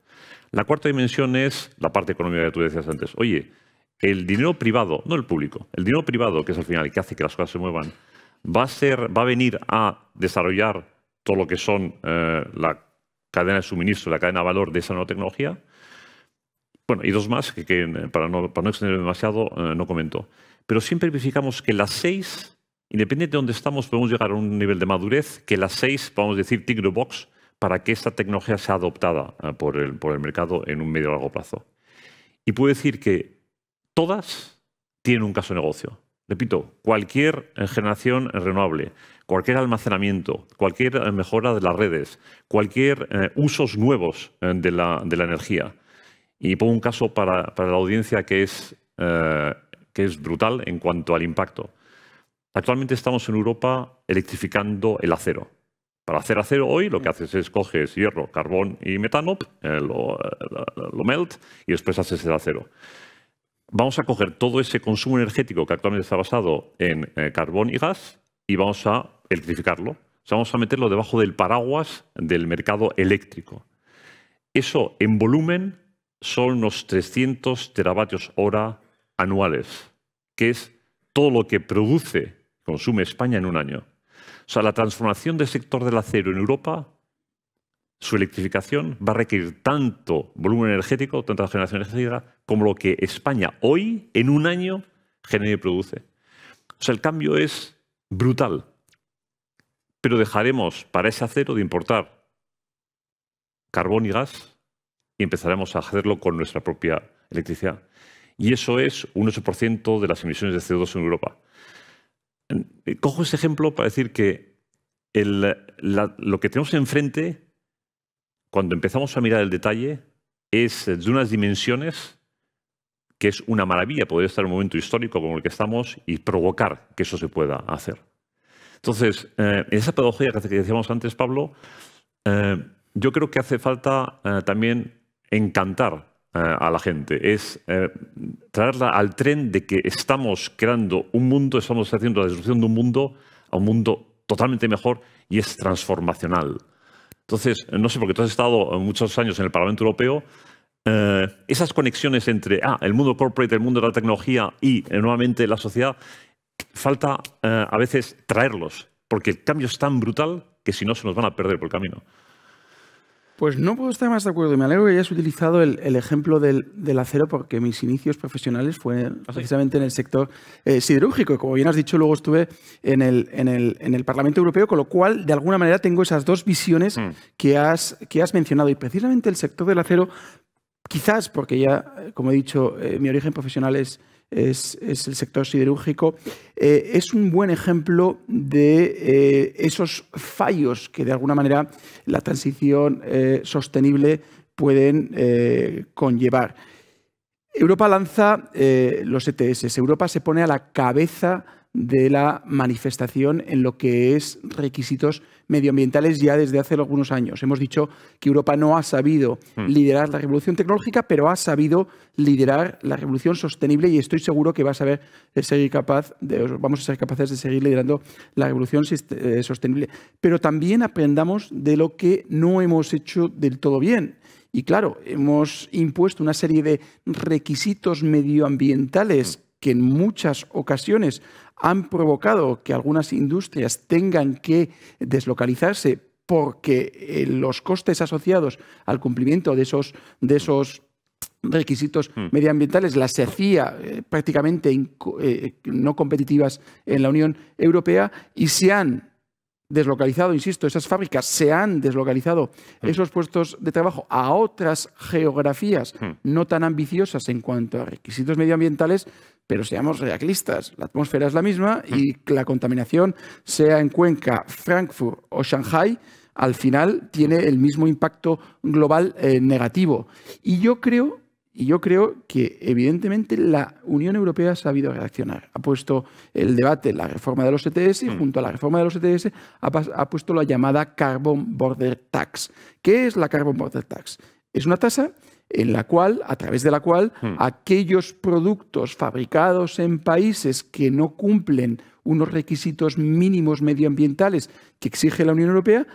La cuarta dimensión es la parte económica que tú decías antes. Oye, el dinero privado, no el público, el dinero privado, que es al final el que hace que las cosas se muevan, va a, venir a desarrollar todo lo que son eh, la cadena de suministro, la cadena de valor de esa nueva tecnología. Bueno, y dos más, que, para, no, para extenderme demasiado, no comento. Pero siempre verificamos que las seis Independiente de dónde estamos, podemos llegar a un nivel de madurez que las seis, podemos decir, tick box para que esta tecnología sea adoptada eh, por el, mercado en un medio o largo plazo. Y puedo decir que todas tienen un caso de negocio. Repito, cualquier eh, generación renovable, cualquier almacenamiento, cualquier eh, mejora de las redes, cualquier usos nuevos de la, energía. Y pongo un caso para, la audiencia que es, que es brutal en cuanto al impacto. Actualmente estamos en Europa electrificando el acero. Para hacer acero hoy lo que haces es coges hierro, carbón y metano, eh, eh, lo, melt y después haces el acero. Vamos a coger todo ese consumo energético que actualmente está basado en eh, carbón y gas y vamos a electrificarlo. O sea, vamos a meterlo debajo del paraguas del mercado eléctrico. Eso en volumen son unos 300 teravatios hora anuales, que es todo lo que produce consume España en un año. O sea, la transformación del sector del acero en Europa, su electrificación, va a requerir tanto volumen energético, tanta generación energética, como lo que España hoy, en un año, genera y produce. O sea, el cambio es brutal. Pero dejaremos para ese acero de importar carbón y gas y empezaremos a hacerlo con nuestra propia electricidad. Y eso es un 8% de las emisiones de CO2 en Europa cojo ese ejemplo para decir que lo que tenemos enfrente, cuando empezamos a mirar el detalle, es de unas dimensiones que es una maravilla poder estar en un momento histórico como el que estamos y provocar que eso se pueda hacer. Entonces, en eh, esa pedagogía que decíamos antes, Pablo, eh, yo creo que hace falta eh, también encantar eh, a la gente, es eh, traerla al tren de que estamos creando un mundo, estamos haciendo la destrucción de un mundo a un mundo totalmente mejor y es transformacional. Entonces, eh, no sé, porque tú has estado muchos años en el Parlamento Europeo, esas conexiones entre ah, el mundo corporate, el mundo de la tecnología y nuevamente la sociedad, falta a veces traerlos, porque el cambio es tan brutal que si no se nos van a perder por el camino. Pues no puedo estar más de acuerdo. Me alegro que hayas utilizado el, ejemplo del, acero porque mis inicios profesionales fueron precisamente en el sector eh, siderúrgico. Como bien has dicho, luego estuve en el, en, el, Parlamento Europeo, con lo cual, de alguna manera, tengo esas dos visiones mm. que, has, que has mencionado. Y precisamente el sector del acero, quizás porque ya, como he dicho, eh, mi origen profesional es es, el sector siderúrgico, eh, es un buen ejemplo de eh, esos fallos que de alguna manera la transición eh, sostenible pueden conllevar. Europa lanza los ETS, Europa se pone a la cabeza de la manifestación en lo que es requisitos medioambientales ya desde hace algunos años. Hemos dicho que Europa no ha sabido hmm. liderar la revolución tecnológica, pero ha sabido liderar la revolución sostenible y estoy seguro que va a saber capaz vamos a ser capaces de seguir liderando la revolución eh, sostenible. Pero también aprendamos de lo que no hemos hecho del todo bien. Y claro, hemos impuesto una serie de requisitos medioambientales hmm. que en muchas ocasiones han provocado que algunas industrias tengan que deslocalizarse porque eh, los costes asociados al cumplimiento de esos, de esos requisitos hmm. medioambientales las hacía eh, prácticamente eh, no competitivas en la Unión Europea y se han deslocalizado, insisto, esas fábricas se han deslocalizado mm. esos puestos de trabajo a otras geografías mm. no tan ambiciosas en cuanto a requisitos medioambientales, pero seamos realistas, la atmósfera es la misma y mm. la contaminación, sea en Cuenca, Frankfurt o Shanghai, al final tiene el mismo impacto global eh, negativo. Y yo creo y yo creo que evidentemente la Unión Europea ha sabido reaccionar. Ha puesto el debate, la reforma de los ETS, y mm. junto a la reforma de los ETS, ha, puesto la llamada Carbon Border Tax. ¿Qué es la Carbon Border Tax? Es una tasa en la cual, a través de la cual, mm. aquellos productos fabricados en países que no cumplen unos requisitos mínimos medioambientales que exige la Unión Europea,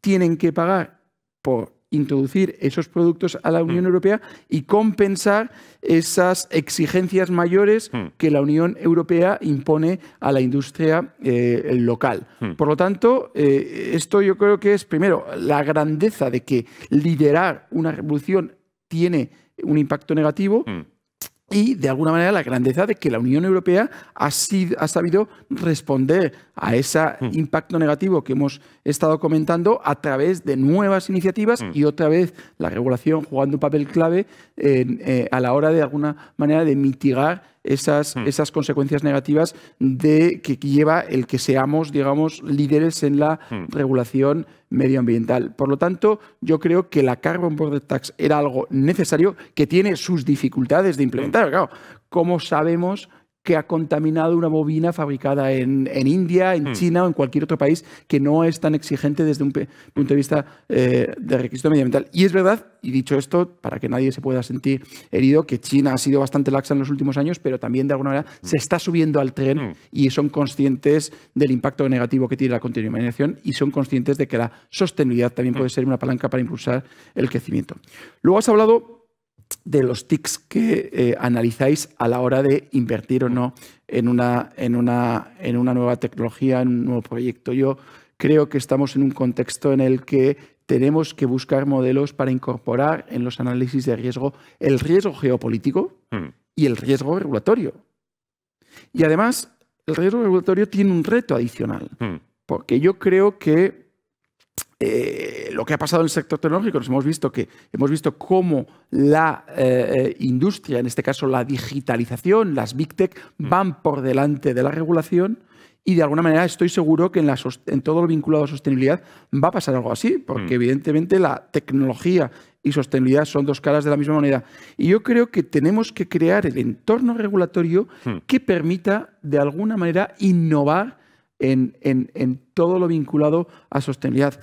tienen que pagar por introducir esos productos a la Unión mm. Europea y compensar esas exigencias mayores mm. que la Unión Europea impone a la industria eh, local. Mm. Por lo tanto, eh, esto yo creo que es, primero, la grandeza de que liderar una revolución tiene un impacto negativo, y de alguna manera la grandeza de que la Unión Europea ha sabido responder a ese mm. impacto negativo que hemos estado comentando a través de nuevas iniciativas mm. y otra vez la regulación jugando un papel clave eh, a la hora de alguna manera de mitigar esas, mm. esas consecuencias negativas de que lleva el que seamos, digamos, líderes en la regulación medioambiental. Por lo tanto, yo creo que la Carbon Border Tax era algo necesario que tiene sus dificultades de implementar. Claro, ¿cómo sabemos que ha contaminado una bobina fabricada en, en India, en hmm. China o en cualquier otro país que no es tan exigente desde un punto de vista eh, de requisito medioambiental. Y es verdad, y dicho esto, para que nadie se pueda sentir herido, que China ha sido bastante laxa en los últimos años, pero también de alguna manera hmm. se está subiendo al tren hmm. y son conscientes del impacto negativo que tiene la contaminación y son conscientes de que la sostenibilidad también puede ser una palanca para impulsar el crecimiento. Luego has hablado de los TICs que eh, analizáis a la hora de invertir o no en una, en, una, en una nueva tecnología, en un nuevo proyecto. Yo creo que estamos en un contexto en el que tenemos que buscar modelos para incorporar en los análisis de riesgo el riesgo geopolítico hmm. y el riesgo regulatorio. Y además, el riesgo regulatorio tiene un reto adicional, hmm. porque yo creo que eh, lo que ha pasado en el sector tecnológico, hemos visto que hemos visto cómo la eh, eh, industria, en este caso la digitalización, las big tech, mm. van por delante de la regulación. Y de alguna manera estoy seguro que en, en todo lo vinculado a sostenibilidad va a pasar algo así, porque mm. evidentemente la tecnología y sostenibilidad son dos caras de la misma moneda. Y yo creo que tenemos que crear el entorno regulatorio mm. que permita de alguna manera innovar en, todo lo vinculado a sostenibilidad.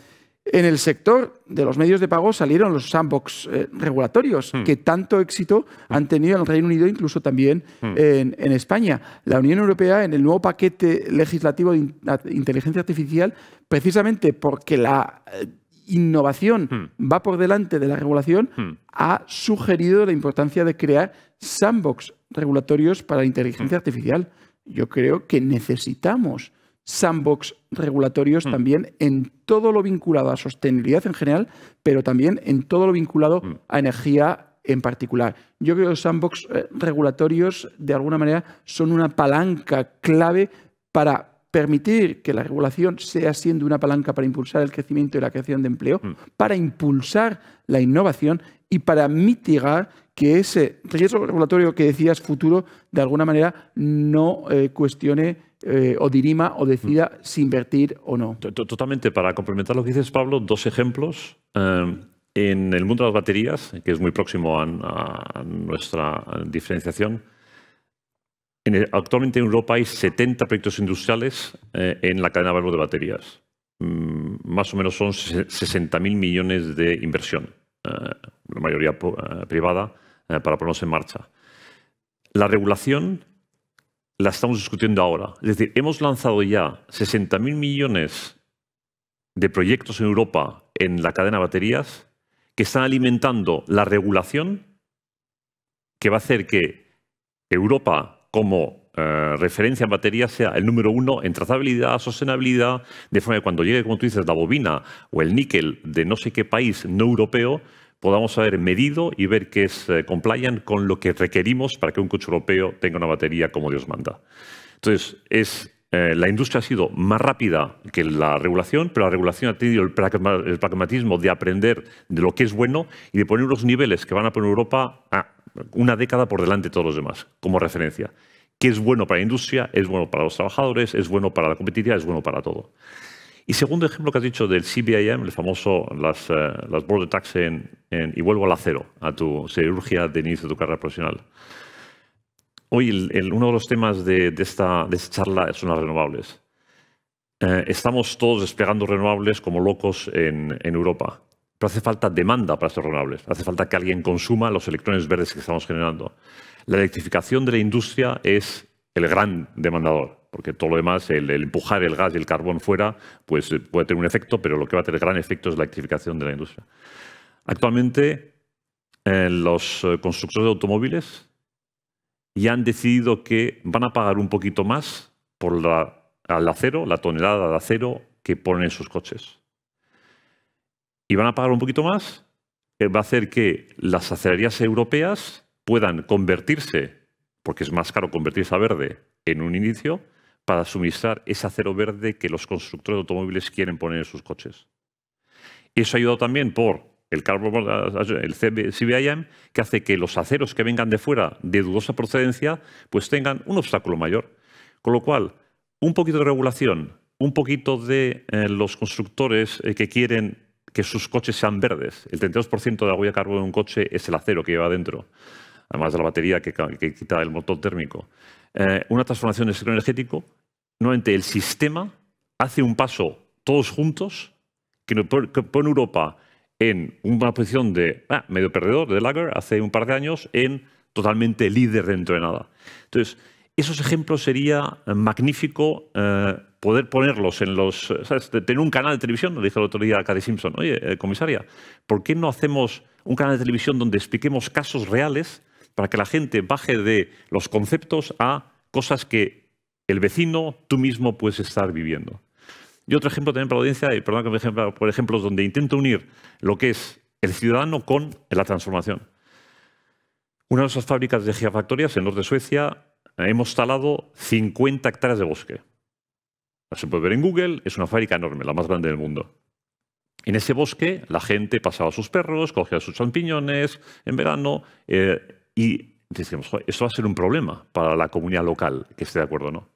En el sector de los medios de pago salieron los sandbox eh, regulatorios hmm. que tanto éxito han tenido en el Reino Unido, incluso también hmm. en, España. La Unión Europea, en el nuevo paquete legislativo de inteligencia artificial, precisamente porque la eh, innovación hmm. va por delante de la regulación, ha sugerido la importancia de crear sandbox regulatorios para la inteligencia artificial. Yo creo que necesitamos sandbox regulatorios mm. también en todo lo vinculado a sostenibilidad en general, pero también en todo lo vinculado mm. a energía en particular. Yo creo que los sandbox eh, regulatorios, de alguna manera, son una palanca clave para permitir que la regulación sea siendo una palanca para impulsar el crecimiento y la creación de empleo, mm. para impulsar la innovación y para mitigar que ese riesgo regulatorio que decías futuro, de alguna manera, no eh, cuestione eh, o dirima o decida mm. si invertir o no. Totalmente. Para complementar lo que dices, Pablo, dos ejemplos. Eh, en el mundo de las baterías, que es muy próximo a, nuestra diferenciación, actualmente en Europa hay 70 proyectos industriales en la cadena de valor de baterías. Mm, más o menos son 60.000 millones de inversión la mayoría privada, eh, para ponernos en marcha. La regulación la estamos discutiendo ahora. Es decir, hemos lanzado ya 60.000 millones de proyectos en Europa en la cadena de baterías que están alimentando la regulación que va a hacer que Europa, como eh, referencia en baterías, sea el número uno en trazabilidad, sostenibilidad, de forma que cuando llegue, como tú dices, la bobina o el níquel de no sé qué país no europeo, podamos haber medido y ver que es eh, con lo que requerimos para que un coche europeo tenga una batería como Dios manda. Entonces, es, eh, la industria ha sido más rápida que la regulación, pero la regulación ha tenido el, pragmatismo de aprender de lo que es bueno y de poner unos niveles que van a poner Europa una década por delante de todos los demás, como referencia. Que es bueno para la industria, es bueno para los trabajadores, es bueno para la competitividad, es bueno para todo. Y segundo ejemplo que has dicho del CBIM, el famoso, las, uh, border tax, en, y vuelvo al acero, a tu cirugía de inicio de tu carrera profesional. Hoy uno de los temas de, esta, charla son las renovables. Eh, estamos todos desplegando renovables como locos en, en, Europa, pero hace falta demanda para estos renovables, hace falta que alguien consuma los electrones verdes que estamos generando. La electrificación de la industria es el gran demandador porque todo lo demás, el, empujar el gas y el carbón fuera, pues eh, puede tener un efecto, pero lo que va a tener gran efecto es la electrificación de la industria. Actualmente, eh, los eh, constructores de automóviles ya han decidido que van a pagar un poquito más por la, acero, la tonelada de acero que ponen en sus coches. Y van a pagar un poquito más, va a hacer que las acelerías europeas puedan convertirse, porque es más caro convertirse a verde en un inicio, para suministrar ese acero verde que los constructores de automóviles quieren poner en sus coches. Eso ha ayudado también por el, carbon, el CBIM, que hace que los aceros que vengan de fuera de dudosa procedencia pues tengan un obstáculo mayor. Con lo cual, un poquito de regulación, un poquito de eh, los constructores eh, que quieren que sus coches sean verdes. El 32% de la huella de carbono de un coche es el acero que lleva dentro, además de la batería que quita el motor térmico. Eh, una transformación del sector energético, nuevamente el sistema hace un paso todos juntos que, que pone Europa en una posición de ah, medio perdedor, de lagger, hace un par de años, en totalmente líder dentro de nada. Entonces, esos ejemplos sería magnífico eh, poder ponerlos en los... ¿sabes? Tener un canal de televisión, lo dije el otro día a Cady Simpson, oye, eh, comisaria, ¿por qué no hacemos un canal de televisión donde expliquemos casos reales para que la gente baje de los conceptos a cosas que el vecino tú mismo puedes estar viviendo. Y otro ejemplo también para la audiencia, y perdón que ejemplo, por ejemplo, donde intento unir lo que es el ciudadano con la transformación. Una de esas fábricas de gigafactorías en el norte de Suecia eh, hemos talado 50 hectáreas de bosque. Se puede ver en Google, es una fábrica enorme, la más grande del mundo. En ese bosque la gente pasaba sus perros, cogía sus champiñones en verano, eh, y decimos, esto va a ser un problema para la comunidad local, que esté de acuerdo o no.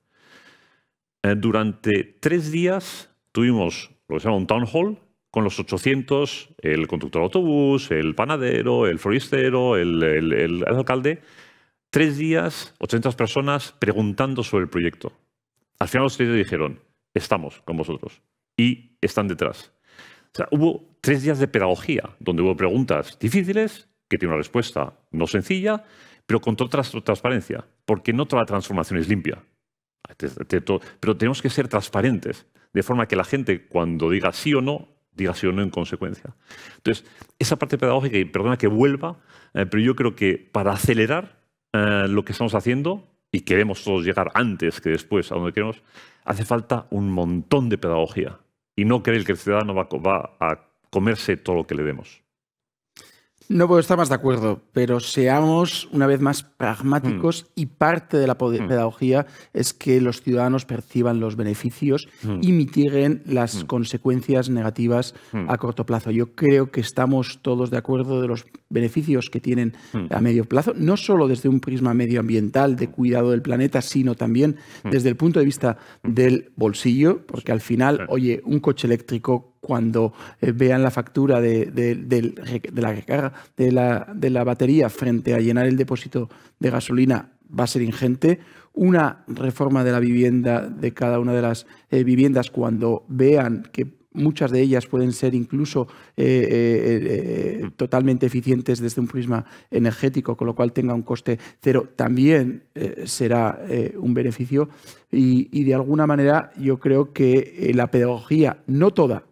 Eh, durante tres días tuvimos lo que se llama un town hall con los 800, el conductor de autobús, el panadero, el floristero, el, alcalde. Tres días, 800 personas preguntando sobre el proyecto. Al final los tres dijeron, estamos con vosotros y están detrás. hubo tres días de pedagogía, donde hubo preguntas difíciles que tiene una respuesta no sencilla, pero con toda transparencia, porque no toda la transformación es limpia. Pero tenemos que ser transparentes, de forma que la gente cuando diga sí o no, diga sí o no en consecuencia. Entonces, esa parte pedagógica, y perdona que vuelva, eh, pero yo creo que para acelerar eh, lo que estamos haciendo, y queremos todos llegar antes que después a donde queremos, hace falta un montón de pedagogía. Y no creer que el ciudadano va a comerse todo lo que le demos. No puedo estar más de acuerdo, pero seamos una vez más pragmáticos mm. y parte de la mm. pedagogía es que los ciudadanos perciban los beneficios mm. y mitiguen las consecuencias negativas a corto plazo. Yo creo que estamos todos de acuerdo de los beneficios que tienen a medio plazo, no solo desde un prisma medioambiental de cuidado del planeta, sino también desde el punto de vista del bolsillo, porque al final, oye, un coche eléctrico cuando eh, vean la factura de, la recarga de la, batería frente a llenar el depósito de gasolina va a ser ingente. Una reforma de la vivienda de cada una de las eh, viviendas cuando vean que muchas de ellas pueden ser incluso eh, totalmente eficientes desde un prisma energético, con lo cual tenga un coste cero, también será un beneficio. y, de alguna manera yo creo que la pedagogía, no toda,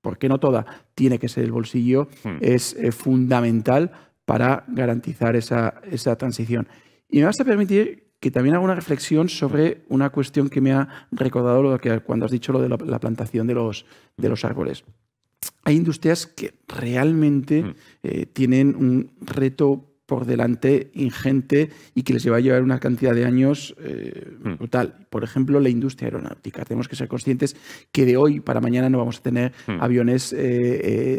¿por qué no toda? Tiene que ser el bolsillo, hmm. es eh, fundamental para garantizar esa, esa transición. Y me vas a permitir que también haga una reflexión sobre una cuestión que me ha recordado lo que, cuando has dicho lo de la, plantación de los, de hmm. los árboles hay industrias que realmente hmm. eh, tienen un reto por delante ingente y que les va a llevar una cantidad de años eh, hmm. brutal. Por ejemplo, la industria aeronáutica. Tenemos que ser conscientes que de hoy para mañana no vamos a tener hmm. aviones eh,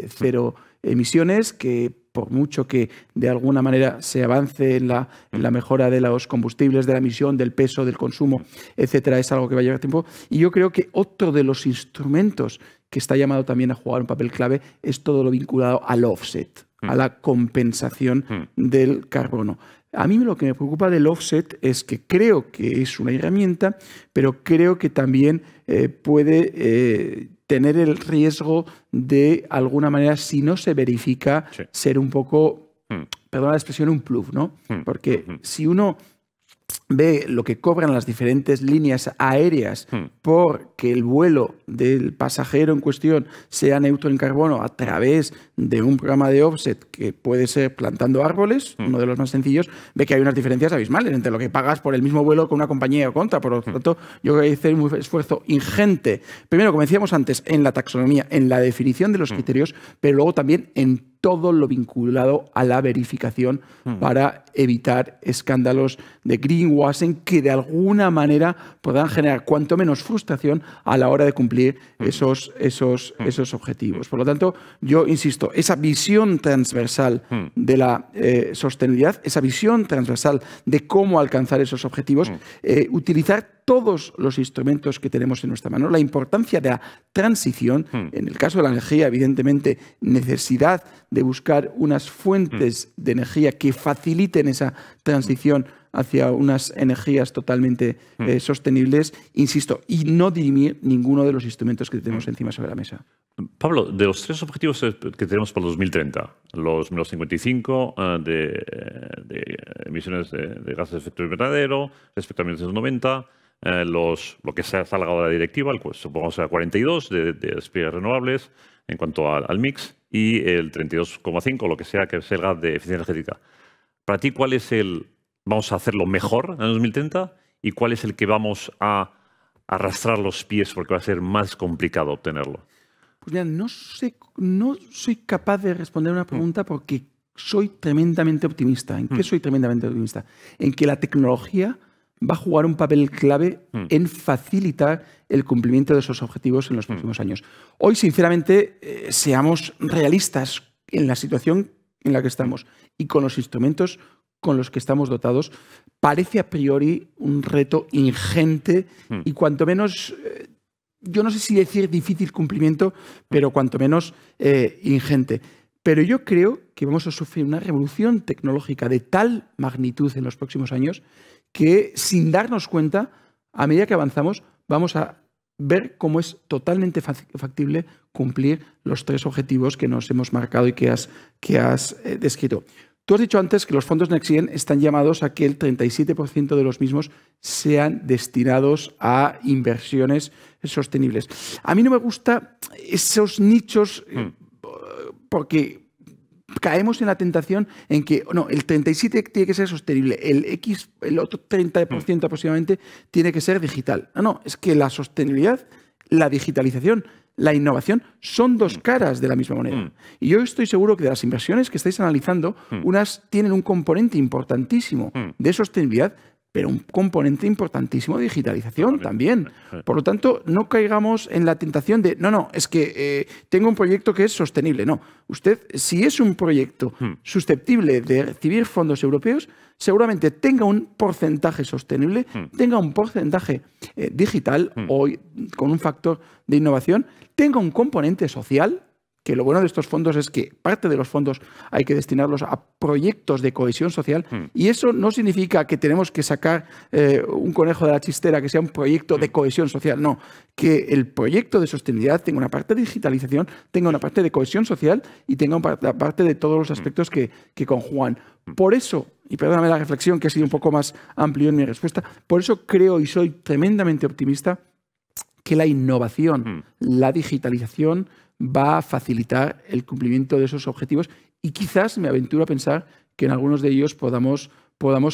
eh, cero emisiones, que por mucho que de alguna manera se avance en la, en la, hmm. mejora de los combustibles, de la emisión, del peso, del consumo, etcétera, es algo que va a llevar tiempo. Y yo creo que otro de los instrumentos que está llamado también a jugar un papel clave es todo lo vinculado al offset. Mm. a la compensación mm. del carbono. A mí lo que me preocupa del offset es que creo que es una herramienta, pero creo que también eh, puede eh, tener el riesgo de alguna manera, si no se verifica, ser un poco, mm. perdón la expresión, un plus. ¿no? Porque si uno ve lo que cobran las diferentes líneas aéreas hmm. porque por que el vuelo del pasajero en cuestión sea neutro en carbono a través de un programa de offset que puede ser plantando árboles, hmm. uno de los más sencillos, ve que hay unas diferencias abismales entre lo que pagas por el mismo vuelo con una compañía o contra. Por lo hmm. tanto, yo creo que hacer un esfuerzo ingente, primero, como decíamos antes, en la taxonomía, en la definición de los criterios, pero luego también en todo lo vinculado a la verificación hmm. para evitar escándalos de greenwashing que de alguna manera puedan generar cuanto menos frustración a la hora de cumplir hmm. esos, esos, hmm. esos objetivos. Por lo tanto, yo insisto, esa visión transversal de la eh, sostenibilidad, esa visión transversal de cómo alcanzar esos objetivos, eh, utilizar todos los instrumentos que tenemos en nuestra mano. La importancia de la transición, hmm. en el caso de la energía, evidentemente, necesidad de buscar unas hmm. fuentes de energía que faciliten esa transición hacia unas energías totalmente hmm. eh, sostenibles, insisto, y no dirimir ninguno de los instrumentos que tenemos encima sobre la mesa. Pablo, de los tres objetivos eh, que tenemos para 2030, los menos 55 eh, de, emisiones de, gases de efecto invernadero respecto a 1990, eh, lo que se ha salgado de la directiva, supongamos el 42 de, de, renovables en cuanto al mix y el 32,5, lo que sea que salga de eficiencia energética. Para ti, ¿cuál es el vamos a hacerlo mejor en 2030 y cuál es el que vamos a arrastrar los pies porque va a ser más complicado obtenerlo? Pues mira, no, sé, no soy capaz de responder una pregunta mm. porque soy tremendamente optimista. ¿En qué mm. soy tremendamente optimista? En que la tecnología va a jugar un papel clave hmm. en facilitar el cumplimiento de esos objetivos en los hmm. próximos años. Hoy, sinceramente, eh, seamos realistas en la situación en la que estamos y con los instrumentos con los que estamos dotados, parece a priori un reto ingente hmm. y cuanto menos, eh, yo no sé si decir difícil cumplimiento, pero cuanto menos eh, ingente. Pero yo creo que vamos a sufrir una revolución tecnológica de tal magnitud en los próximos años que sin darnos cuenta, a medida que avanzamos, vamos a ver cómo es totalmente factible cumplir los tres objetivos que nos hemos marcado y que has, que has eh, descrito. Tú has dicho antes que los fondos NextGen están llamados a que el 37% de los mismos sean destinados a inversiones sostenibles. A mí no me gustan esos nichos eh, hmm. porque caemos en la tentación en que, no, el 37 tiene que ser sostenible, el X, el otro 30% mm. aproximadamente tiene que ser digital. No, no, es que la sostenibilidad, la digitalización, la innovación son dos mm. caras de la misma moneda. Mm. Y yo estoy seguro que de las inversiones que estáis analizando, unas tienen un componente importantísimo de sostenibilidad, pero un componente importantísimo de digitalización también. Por lo tanto, no caigamos en la tentación de, no, no, es que eh, tengo un proyecto que es sostenible. No, usted, si es un proyecto hmm. susceptible de recibir fondos europeos, seguramente tenga un porcentaje sostenible, hmm. tenga un porcentaje eh, digital hmm. o con un factor de innovación, tenga un componente social que lo bueno de estos fondos es que parte de los fondos hay que destinarlos a proyectos de cohesión social hmm. y eso no significa que tenemos que sacar eh, un conejo de la chistera que sea un proyecto de hmm. cohesión social, no, que el proyecto de sostenibilidad tenga una parte de digitalización, tenga una parte de cohesión social y tenga una parte de todos los hmm. aspectos que, que conjugan. Por eso, y perdóname la reflexión que ha sido un poco más amplio en mi respuesta, por eso creo y soy tremendamente optimista que la innovación, la digitalización, va a facilitar el cumplimiento de esos objetivos y quizás me aventuro a pensar que en algunos de ellos podamos,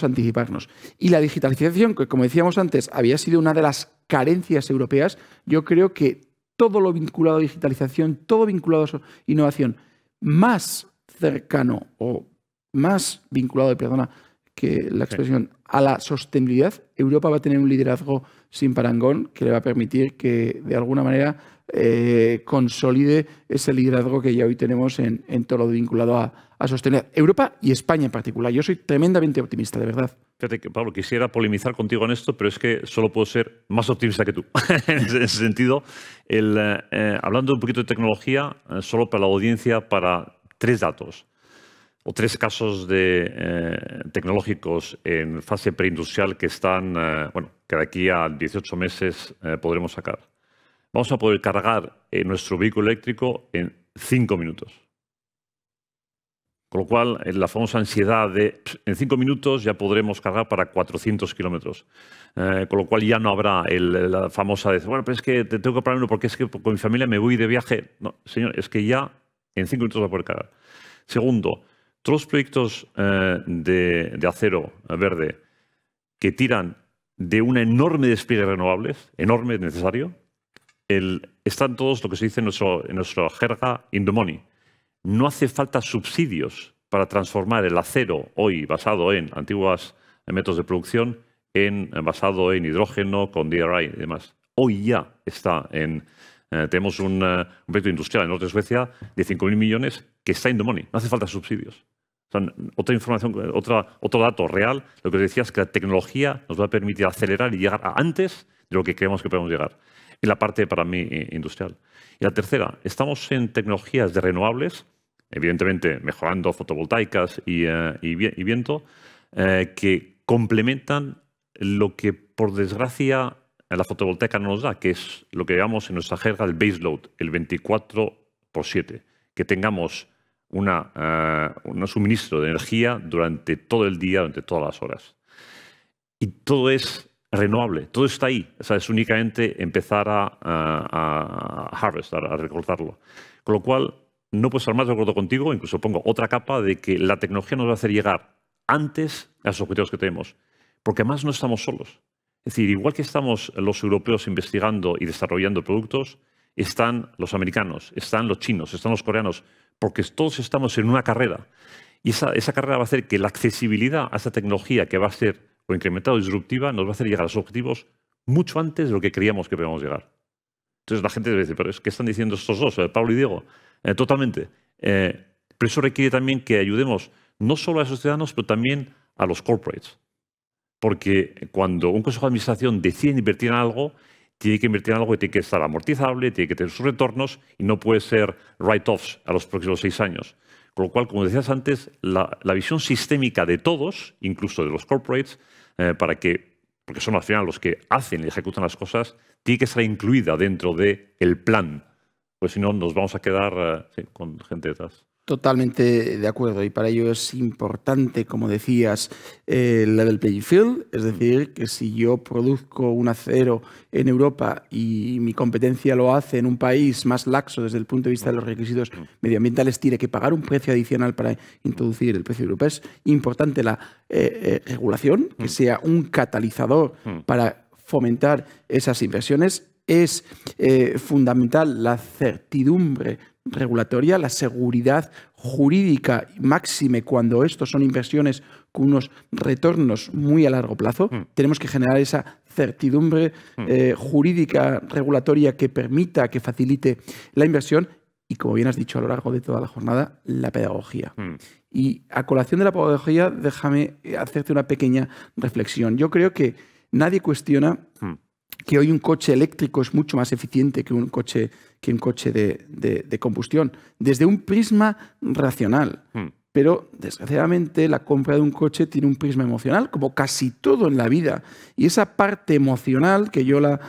anticiparnos. Y la digitalización, que como decíamos antes, había sido una de las carencias europeas, yo creo que todo lo vinculado a digitalización, todo vinculado a innovación, más cercano o más vinculado, perdona que la expresión, a la sostenibilidad, Europa va a tener un liderazgo sin parangón que le va a permitir que de alguna manera eh, consolide ese liderazgo que ya hoy tenemos en, todo lo vinculado a, a sostener Europa y España en particular. Yo soy tremendamente optimista, de verdad. Fíjate que, Pablo, quisiera polemizar contigo en esto, pero es que solo puedo ser más optimista que tú. en ese sentido, el, eh, hablando un poquito de tecnología, eh, solo para la audiencia, para tres datos o tres casos de, eh, tecnológicos en fase preindustrial que están, eh, bueno, que de aquí a 18 meses eh, podremos sacar. Vamos a poder cargar nuestro vehículo eléctrico en cinco minutos. Con lo cual, la famosa ansiedad de en cinco minutos ya podremos cargar para 400 kilómetros. con lo cual ya no habrá la famosa de, bueno, pero es que te tengo que comprar uno porque es que con mi familia me voy de viaje. No, señor, es que ya en cinco minutos va a poder cargar. Segundo, todos los proyectos eh, de, acero verde que tiran de un enorme despliegue de renovables, enorme, necesario, están todos lo que se dice en, nuestra jerga in the money. No hace falta subsidios para transformar el acero hoy basado en antiguos eh, métodos de producción en eh, basado en hidrógeno con DRI y demás. Hoy ya está en... tenemos un, proyecto industrial en el norte de Suecia de 5.000 millones que está in the money, no hace falta subsidios. otra información, otra, otro dato real, lo que os decía es que la tecnología nos va a permitir acelerar y llegar antes de lo que creemos que podemos llegar. en la parte para mí eh, industrial. Y la tercera, estamos en tecnologías de renovables, evidentemente mejorando fotovoltaicas y, eh, viento, eh, que complementan lo que por desgracia la fotovoltaica no nos da, que es lo que llamamos en nuestra jerga el baseload, el 24 por 7, que tengamos eh, un suministro de energía durante todo el día, durante todas las horas. Y todo es renovable, todo está ahí. O sea, es únicamente empezar a, a, a recortarlo. Con lo cual, no puedo estar más de acuerdo contigo, incluso pongo otra capa de que la tecnología nos va a hacer llegar antes a los objetivos que tenemos, porque además no estamos solos. Es decir, igual que estamos los europeos investigando y desarrollando productos, están los americanos, están los chinos, están los coreanos, porque todos estamos en una carrera. Y esa, carrera va a hacer que la accesibilidad a esta tecnología que va a ser o incrementada o disruptiva nos va a hacer llegar a los objetivos mucho antes de lo que creíamos que podíamos llegar. Entonces la gente debe decir, pero es que están diciendo estos dos, eh, Pablo y Diego, eh, totalmente. Eh, pero eso requiere también que ayudemos no solo a esos ciudadanos, pero también a los corporates. Porque cuando un consejo de administración decide invertir en algo, tiene que invertir en algo que tiene que estar amortizable, tiene que tener sus retornos y no puede ser write-offs a los próximos seis años. Con lo cual, como decías antes, la, visión sistémica de todos, incluso de los corporates, eh, para que, porque son al final los que hacen y ejecutan las cosas, tiene que estar incluida dentro del el plan. Pues si no, nos vamos a quedar eh, con gente detrás. Totalmente de acuerdo. Y para ello es importante, como decías, el eh, level playing field. Es mm. decir, que si yo produzco un acero en Europa y mi competencia lo hace en un país más laxo desde el punto de vista de los mm. requisitos mm. medioambientales, tiene que pagar un precio adicional para introducir el precio europeo. Es importante la eh, eh, regulación, que sea un catalizador para fomentar esas inversiones es eh, fundamental la certidumbre regulatoria, la seguridad jurídica máxime cuando estos son inversiones con unos retornos muy a largo plazo. Mm. Tenemos que generar esa certidumbre mm. eh, jurídica regulatoria que permita, que facilite la inversión y, como bien has dicho a lo largo de toda la jornada, la pedagogía. Mm. Y a colación de la pedagogía, déjame hacerte una pequeña reflexión. Yo creo que nadie cuestiona que hoy un coche eléctrico es mucho más eficiente que un coche, que un coche de, combustión, desde un prisma racional. Hmm. Pero desgraciadamente la compra de un coche tiene un prisma emocional, como casi todo en la vida. Y esa parte emocional, que yo la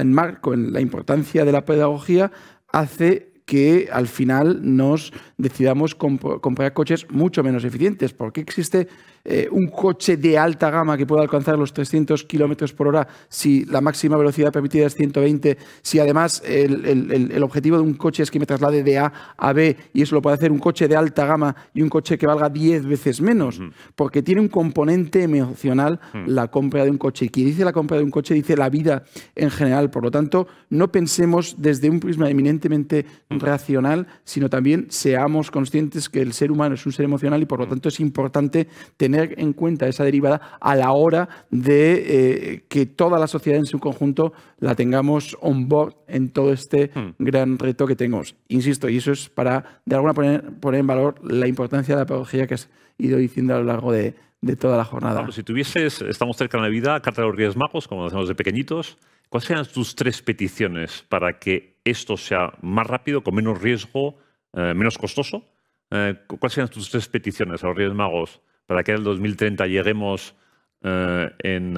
enmarco en la importancia de la pedagogía, hace que al final nos decidamos comprar coches mucho menos eficientes. ¿Por qué existe eh, un coche de alta gama que pueda alcanzar los 300 kilómetros por hora si la máxima velocidad permitida es 120? Si además el, objetivo de un coche es que me traslade de A a B y eso lo puede hacer un coche de alta gama y un coche que valga 10 veces menos, porque tiene un componente emocional mm. la compra de un coche. Y quien dice la compra de un coche dice la vida en general. Por lo tanto, no pensemos desde un prisma eminentemente racional, sino también seamos conscientes que el ser humano es un ser emocional y por lo mm. tanto es importante tener en cuenta esa derivada a la hora de eh, que toda la sociedad en su conjunto la tengamos on board en todo este mm. gran reto que tenemos. Insisto, y eso es para de alguna poner, poner en valor la importancia de la pedagogía que has ido diciendo a lo largo de, toda la jornada. si tuvieses, estamos cerca de Navidad, carta de los como lo hacemos de pequeñitos, ¿Cuáles serían tus tres peticiones para que esto sea más rápido, con menos riesgo, eh, menos costoso? Eh, ¿Cuáles serían tus tres peticiones a los Reyes Magos para que en el 2030 lleguemos eh, en...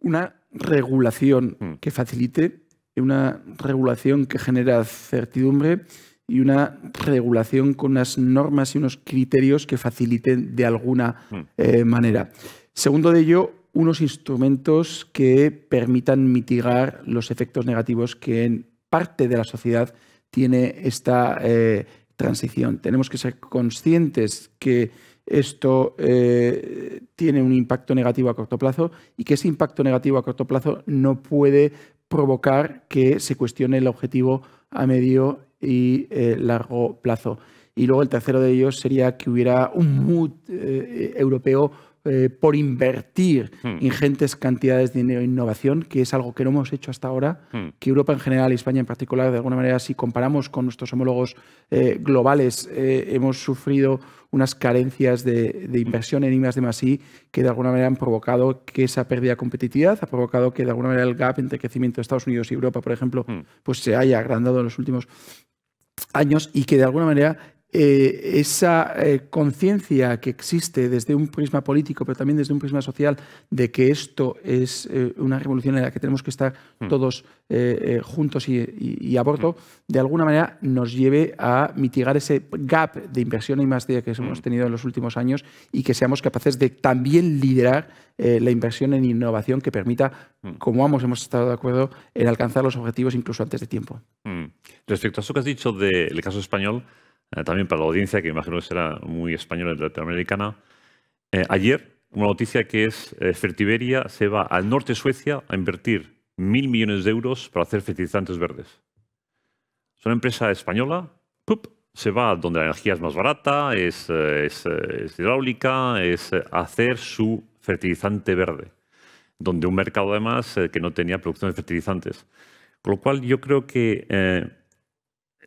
Una regulación hmm. que facilite, una regulación que genera certidumbre y una regulación con unas normas y unos criterios que faciliten de alguna hmm. manera. Segundo de ello, unos instrumentos que permitan mitigar los efectos negativos que en parte de la sociedad tiene esta eh, transición. Tenemos que ser conscientes que esto eh, tiene un impacto negativo a corto plazo y que ese impacto negativo a corto plazo no puede provocar que se cuestione el objetivo a medio y eh, largo plazo. Y luego el tercero de ellos sería que hubiera un mood europeo eh, por invertir hmm. ingentes cantidades de dinero en innovación, que es algo que no hemos hecho hasta ahora, hmm. que Europa en general y España en particular, de alguna manera, si comparamos con nuestros homólogos eh, globales, eh, hemos sufrido unas carencias de, inversión en IMAS de que de alguna manera han provocado que esa pérdida de competitividad ha provocado que de alguna manera el gap entre crecimiento de Estados Unidos y Europa, por ejemplo, hmm. pues se haya agrandado en los últimos años y que de alguna manera eh, esa eh, conciencia que existe desde un prisma político, pero también desde un prisma social, de que esto es eh, una revolución en la que tenemos que estar hmm. todos juntos y, y, a hmm. de alguna manera nos lleve a mitigar ese gap de inversión y más de que hemos hmm. tenido en los últimos años y que seamos capaces de también liderar la inversión en innovación que permita, como ambos hemos estado de acuerdo, en alcanzar los objetivos incluso antes de tiempo. Respecto a eso que has dicho del caso español, eh, también para la audiencia, que imagino que será muy española y latinoamericana. Eh, ayer, una noticia que es eh, Fertiberia se va al norte de Suecia a invertir mil millones de euros para hacer fertilizantes verdes. Es una empresa española, se va donde la energía es más barata, es, es, es hidráulica, es hacer su fertilizante verde, donde un mercado además que no tenía producción de fertilizantes. Con lo cual yo creo que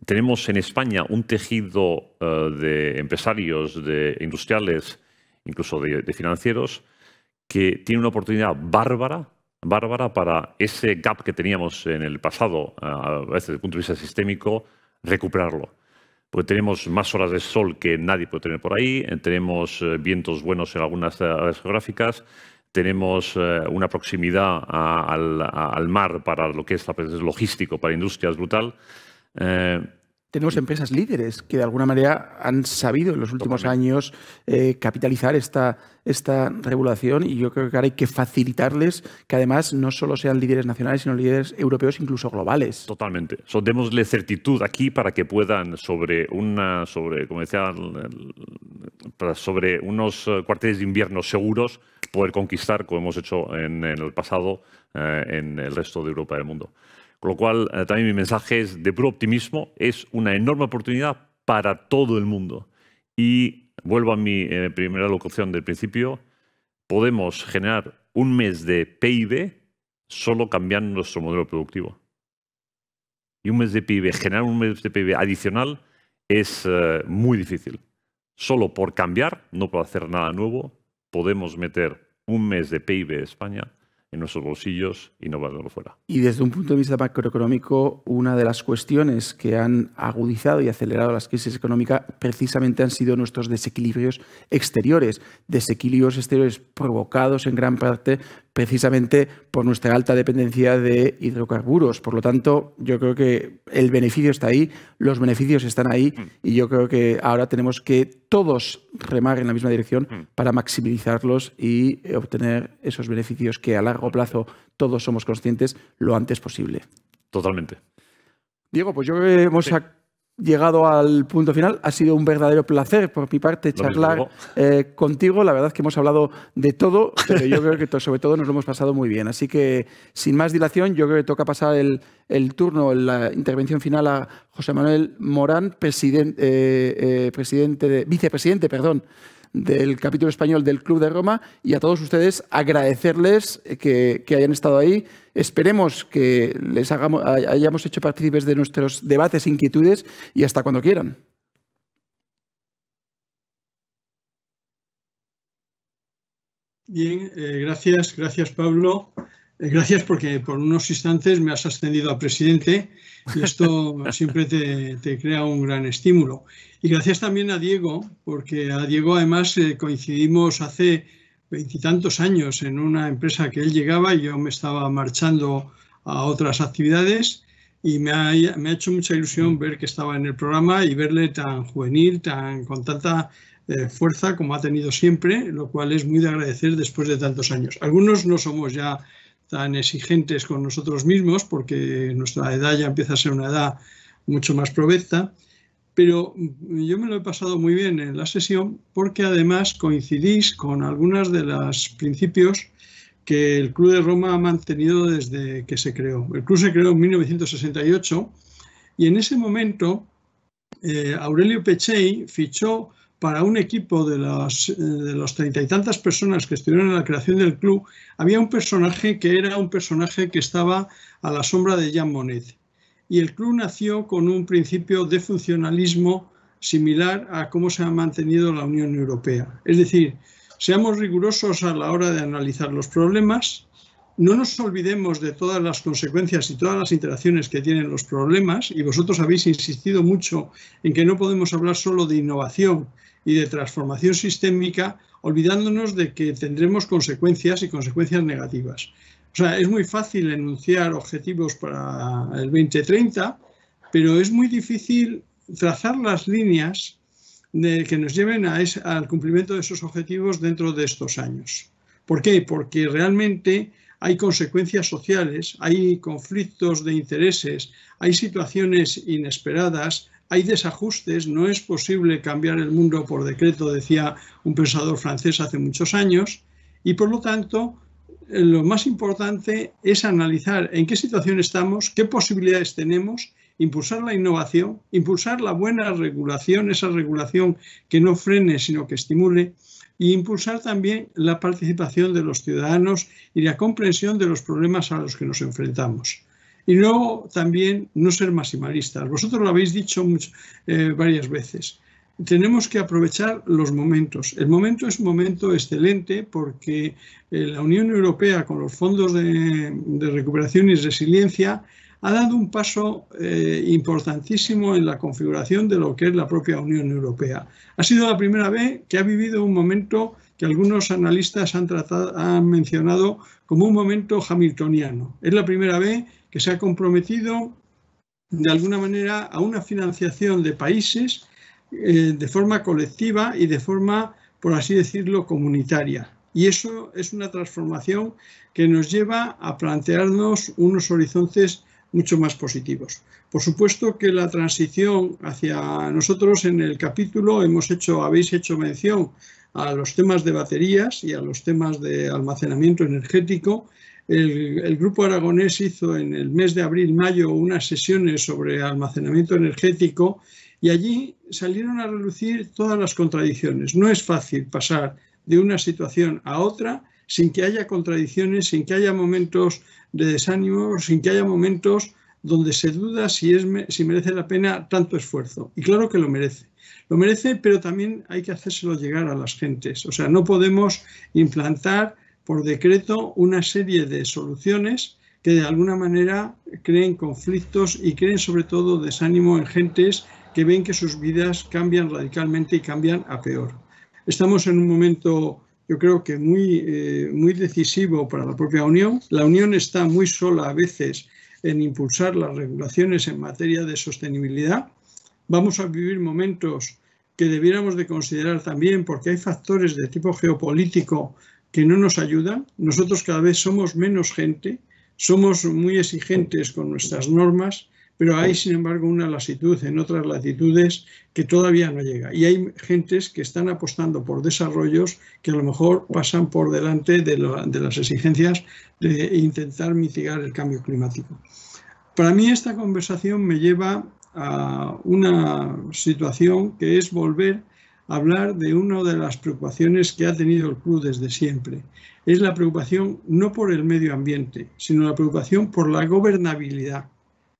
tenemos en España un tejido eh, de empresarios, de industriales, incluso de, financieros, que tiene una oportunidad bárbara, bárbara para ese gap que teníamos en el pasado, a veces desde el punto de vista sistémico, recuperarlo. Porque tenemos más horas de sol que nadie puede tener por ahí, eh, tenemos eh, vientos buenos en algunas áreas geográficas, tenemos una proximidad al, mar para lo que es, la, pues, logístico, para industrias brutal. Eh, tenemos empresas líderes que de alguna manera han sabido en los últimos años eh, capitalizar esta, regulación y yo creo que ahora hay que facilitarles que además no solo sean líderes nacionales, sino líderes europeos, incluso globales. Totalmente. démosle certitud aquí para que puedan sobre una, sobre, como sobre unos eh, cuarteles de invierno seguros poder conquistar, como hemos hecho en, el pasado, en el resto de Europa y del mundo. Con lo cual, eh, también mi mensaje es de puro optimismo, es una enorme oportunidad para todo el mundo. Y vuelvo a mi eh, primera locución del principio, podemos generar un mes de PIB solo cambiando nuestro modelo productivo. Y un mes de PIB, generar un mes de PIB adicional es eh, muy difícil. Solo por cambiar, no por hacer nada nuevo, podemos meter un mes de PIB de España en nuestros bolsillos y no darlo fuera. Y desde un punto de vista macroeconómico, una de las cuestiones que han agudizado y acelerado las crisis económicas precisamente han sido nuestros desequilibrios exteriores, desequilibrios exteriores provocados en gran parte precisamente por nuestra alta dependencia de hidrocarburos. Por lo tanto, yo creo que el beneficio está ahí, los beneficios están ahí mm. y yo creo que ahora tenemos que todos remar en la misma dirección mm. para maximizarlos y obtener esos beneficios que a plazo todos somos conscientes lo antes posible. Totalmente. Diego, pues yo creo que hemos llegado al punto final. Ha sido un verdadero placer por mi parte charlar eh, contigo. La verdad es que hemos hablado de todo, pero yo creo que sobre todo nos lo hemos pasado muy bien. Así que, sin más dilación, yo creo que toca pasar el, el turno, la intervención final a José Manuel Morán, presidente eh, eh, presidente de, vicepresidente perdón, del capítulo español del Club de Roma y a todos ustedes agradecerles eh, que, hayan estado ahí. Esperemos que les hayamos hecho partícipes de nuestros debates, e inquietudes y hasta cuando quieran. Bien, eh, gracias, gracias Pablo. Gracias porque por unos instantes me has ascendido a presidente y esto siempre te, crea un gran estímulo. Y gracias también a Diego, porque a Diego además eh, coincidimos hace veintitantos años en una empresa que él llegaba y yo me estaba marchando a otras actividades y me ha, hecho mucha ilusión ver que estaba en el programa y verle tan juvenil, tan con tanta eh, fuerza como ha tenido siempre, lo cual es muy de agradecer después de tantos años. Algunos no somos ya tan exigentes con nosotros mismos, porque nuestra edad ya empieza a ser una edad mucho más provecta, pero yo me lo he pasado muy bien en la sesión porque además coincidís con algunos de los principios que el Club de Roma ha mantenido desde que se creó. El club se creó en 1968 y en ese momento eh, Aurelio Pechey fichó para un equipo de las, los treinta y tantas personas que estuvieron en la creación del club, había un personaje que era un personaje que estaba a la sombra de Jean Monnet. Y el club nació con un principio de funcionalismo similar a cómo se ha mantenido la Unión Europea. Es decir, seamos rigurosos a la hora de analizar los problemas, no nos olvidemos de todas las consecuencias y todas las interacciones que tienen los problemas, y vosotros habéis insistido mucho en que no podemos hablar solo de innovación, y de transformación sistémica, olvidándonos de que tendremos consecuencias y consecuencias negativas. O sea, es muy fácil enunciar objetivos para el 2030, pero es muy difícil trazar las líneas que nos lleven a al cumplimiento de esos objetivos dentro de estos años. ¿Por qué? Porque realmente hay consecuencias sociales, hay conflictos de intereses, hay situaciones inesperadas, hay desajustes, no es posible cambiar el mundo por decreto, decía un pensador francés hace muchos años, y por lo tanto eh, lo más importante es analizar en qué situación estamos, qué posibilidades tenemos, impulsar la innovación, impulsar la buena regulación, esa regulación que no frene sino que estimule, e impulsar también la participación de los ciudadanos y la comprensión de los problemas a los que nos enfrentamos. Y luego también no ser maximalistas. Vosotros lo habéis dicho eh, varias veces. Tenemos que aprovechar los momentos. El momento es un momento excelente porque eh, la Unión Europea con los fondos de, recuperación y resiliencia ha dado un paso eh, importantísimo en la configuración de lo que es la propia Unión Europea. Ha sido la primera vez que ha vivido un momento que algunos analistas han, tratado, han mencionado como un momento hamiltoniano. Es la primera vez que se ha comprometido de alguna manera a una financiación de países eh, de forma colectiva y de forma, por así decirlo, comunitaria. Y eso es una transformación que nos lleva a plantearnos unos horizontes mucho más positivos. Por supuesto que la transición hacia nosotros en el capítulo hemos hecho, habéis hecho mención a los temas de baterías y a los temas de almacenamiento energético el, grupo aragonés hizo en el mes de abril-mayo unas sesiones sobre almacenamiento energético y allí salieron a relucir todas las contradicciones. No es fácil pasar de una situación a otra sin que haya contradicciones, sin que haya momentos de desánimo, sin que haya momentos donde se duda si, es, si merece la pena tanto esfuerzo. Y claro que lo merece. Lo merece, pero también hay que hacérselo llegar a las gentes. O sea, no podemos implantar por decreto una serie de soluciones que de alguna manera creen conflictos y creen sobre todo desánimo en gentes que ven que sus vidas cambian radicalmente y cambian a peor. Estamos en un momento yo creo que muy, eh, muy decisivo para la propia Unión. La Unión está muy sola a veces en impulsar las regulaciones en materia de sostenibilidad. Vamos a vivir momentos que debiéramos de considerar también porque hay factores de tipo geopolítico que no nos ayuda. Nosotros cada vez somos menos gente, somos muy exigentes con nuestras normas, pero hay sin embargo una lasitud en otras latitudes que todavía no llega. Y hay gentes que están apostando por desarrollos que a lo mejor pasan por delante de, de las exigencias de intentar mitigar el cambio climático. Para mí esta conversación me lleva a una situación que es volver hablar de una de las preocupaciones que ha tenido el club desde siempre. Es la preocupación no por el medio ambiente, sino la preocupación por la gobernabilidad,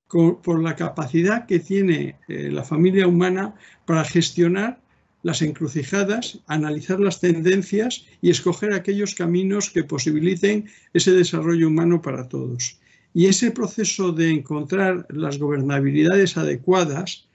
por la capacidad que tiene eh, la familia humana para gestionar las encrucijadas, analizar las tendencias y escoger aquellos caminos que posibiliten ese desarrollo humano para todos. Y ese proceso de encontrar las gobernabilidades adecuadas,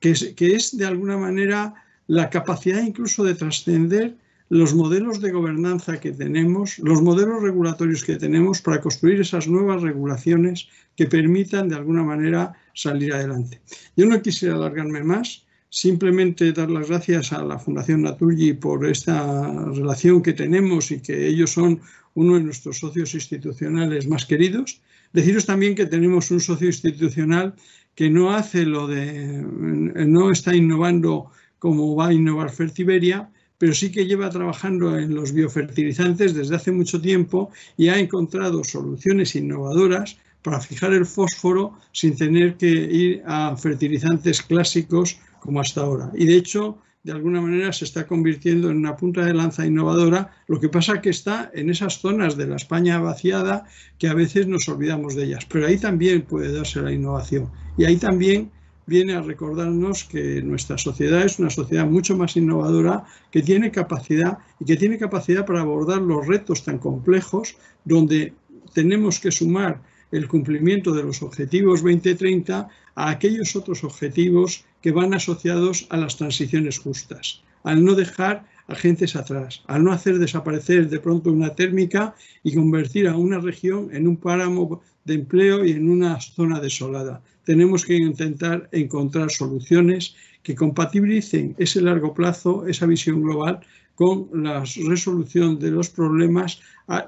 que es, de alguna manera la capacidad incluso de trascender los modelos de gobernanza que tenemos, los modelos regulatorios que tenemos para construir esas nuevas regulaciones que permitan de alguna manera salir adelante. Yo no quisiera alargarme más, simplemente dar las gracias a la Fundación Naturgi por esta relación que tenemos y que ellos son uno de nuestros socios institucionales más queridos. Deciros también que tenemos un socio institucional que no hace lo de, no está innovando como va a innovar Fertiberia, pero sí que lleva trabajando en los biofertilizantes desde hace mucho tiempo y ha encontrado soluciones innovadoras para fijar el fósforo sin tener que ir a fertilizantes clásicos como hasta ahora. Y de hecho, de alguna manera se está convirtiendo en una punta de lanza innovadora, lo que pasa que está en esas zonas de la España vaciada que a veces nos olvidamos de ellas, pero ahí también puede darse la innovación y ahí también viene a recordarnos que nuestra sociedad es una sociedad mucho más innovadora, que tiene capacidad y que tiene capacidad para abordar los retos tan complejos donde tenemos que sumar el cumplimiento de los objetivos 2030 a aquellos otros objetivos que van asociados a las transiciones justas, al no dejar agentes atrás, al no hacer desaparecer de pronto una térmica y convertir a una región en un páramo de empleo y en una zona desolada. Tenemos que intentar encontrar soluciones que compatibilicen ese largo plazo, esa visión global, con la resolución de los problemas,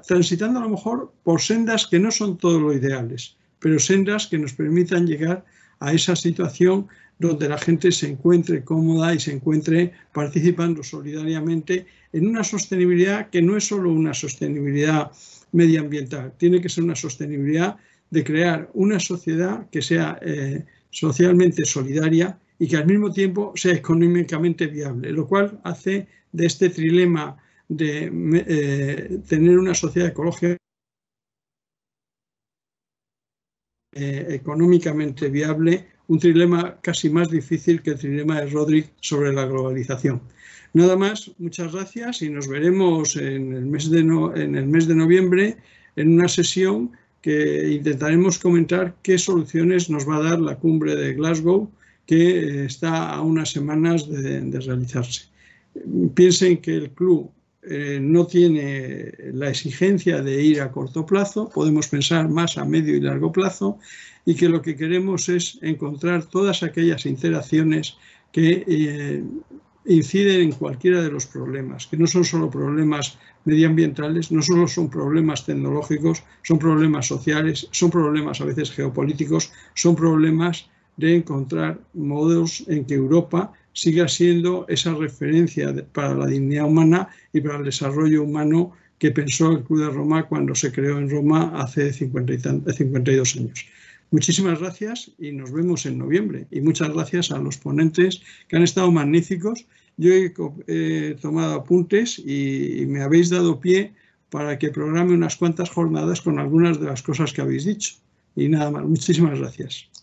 transitando a lo mejor por sendas que no son todo lo ideales, pero sendas que nos permitan llegar a esa situación donde la gente se encuentre cómoda y se encuentre participando solidariamente en una sostenibilidad que no es solo una sostenibilidad medioambiental, tiene que ser una sostenibilidad de crear una sociedad que sea eh, socialmente solidaria y que al mismo tiempo sea económicamente viable, lo cual hace de este trilema de eh, tener una sociedad ecológica Eh, económicamente viable, un trilema casi más difícil que el trilema de Rodríguez sobre la globalización. Nada más, muchas gracias y nos veremos en el mes de, en el mes de noviembre en una sesión que intentaremos comentar qué soluciones nos va a dar la cumbre de Glasgow que eh, está a unas semanas de, de realizarse. Piensen que el club eh, no tiene la exigencia de ir a corto plazo, podemos pensar más a medio y largo plazo y que lo que queremos es encontrar todas aquellas interacciones que eh, inciden en cualquiera de los problemas, que no son solo problemas medioambientales, no solo son problemas tecnológicos, son problemas sociales, son problemas a veces geopolíticos, son problemas de encontrar modos en que Europa siga siendo esa referencia para la dignidad humana y para el desarrollo humano que pensó el Club de Roma cuando se creó en Roma hace 52 años. Muchísimas gracias y nos vemos en noviembre. Y muchas gracias a los ponentes que han estado magníficos. Yo he eh, tomado apuntes y, me habéis dado pie para que programe unas cuantas jornadas con algunas de las cosas que habéis dicho. Y nada más. Muchísimas gracias.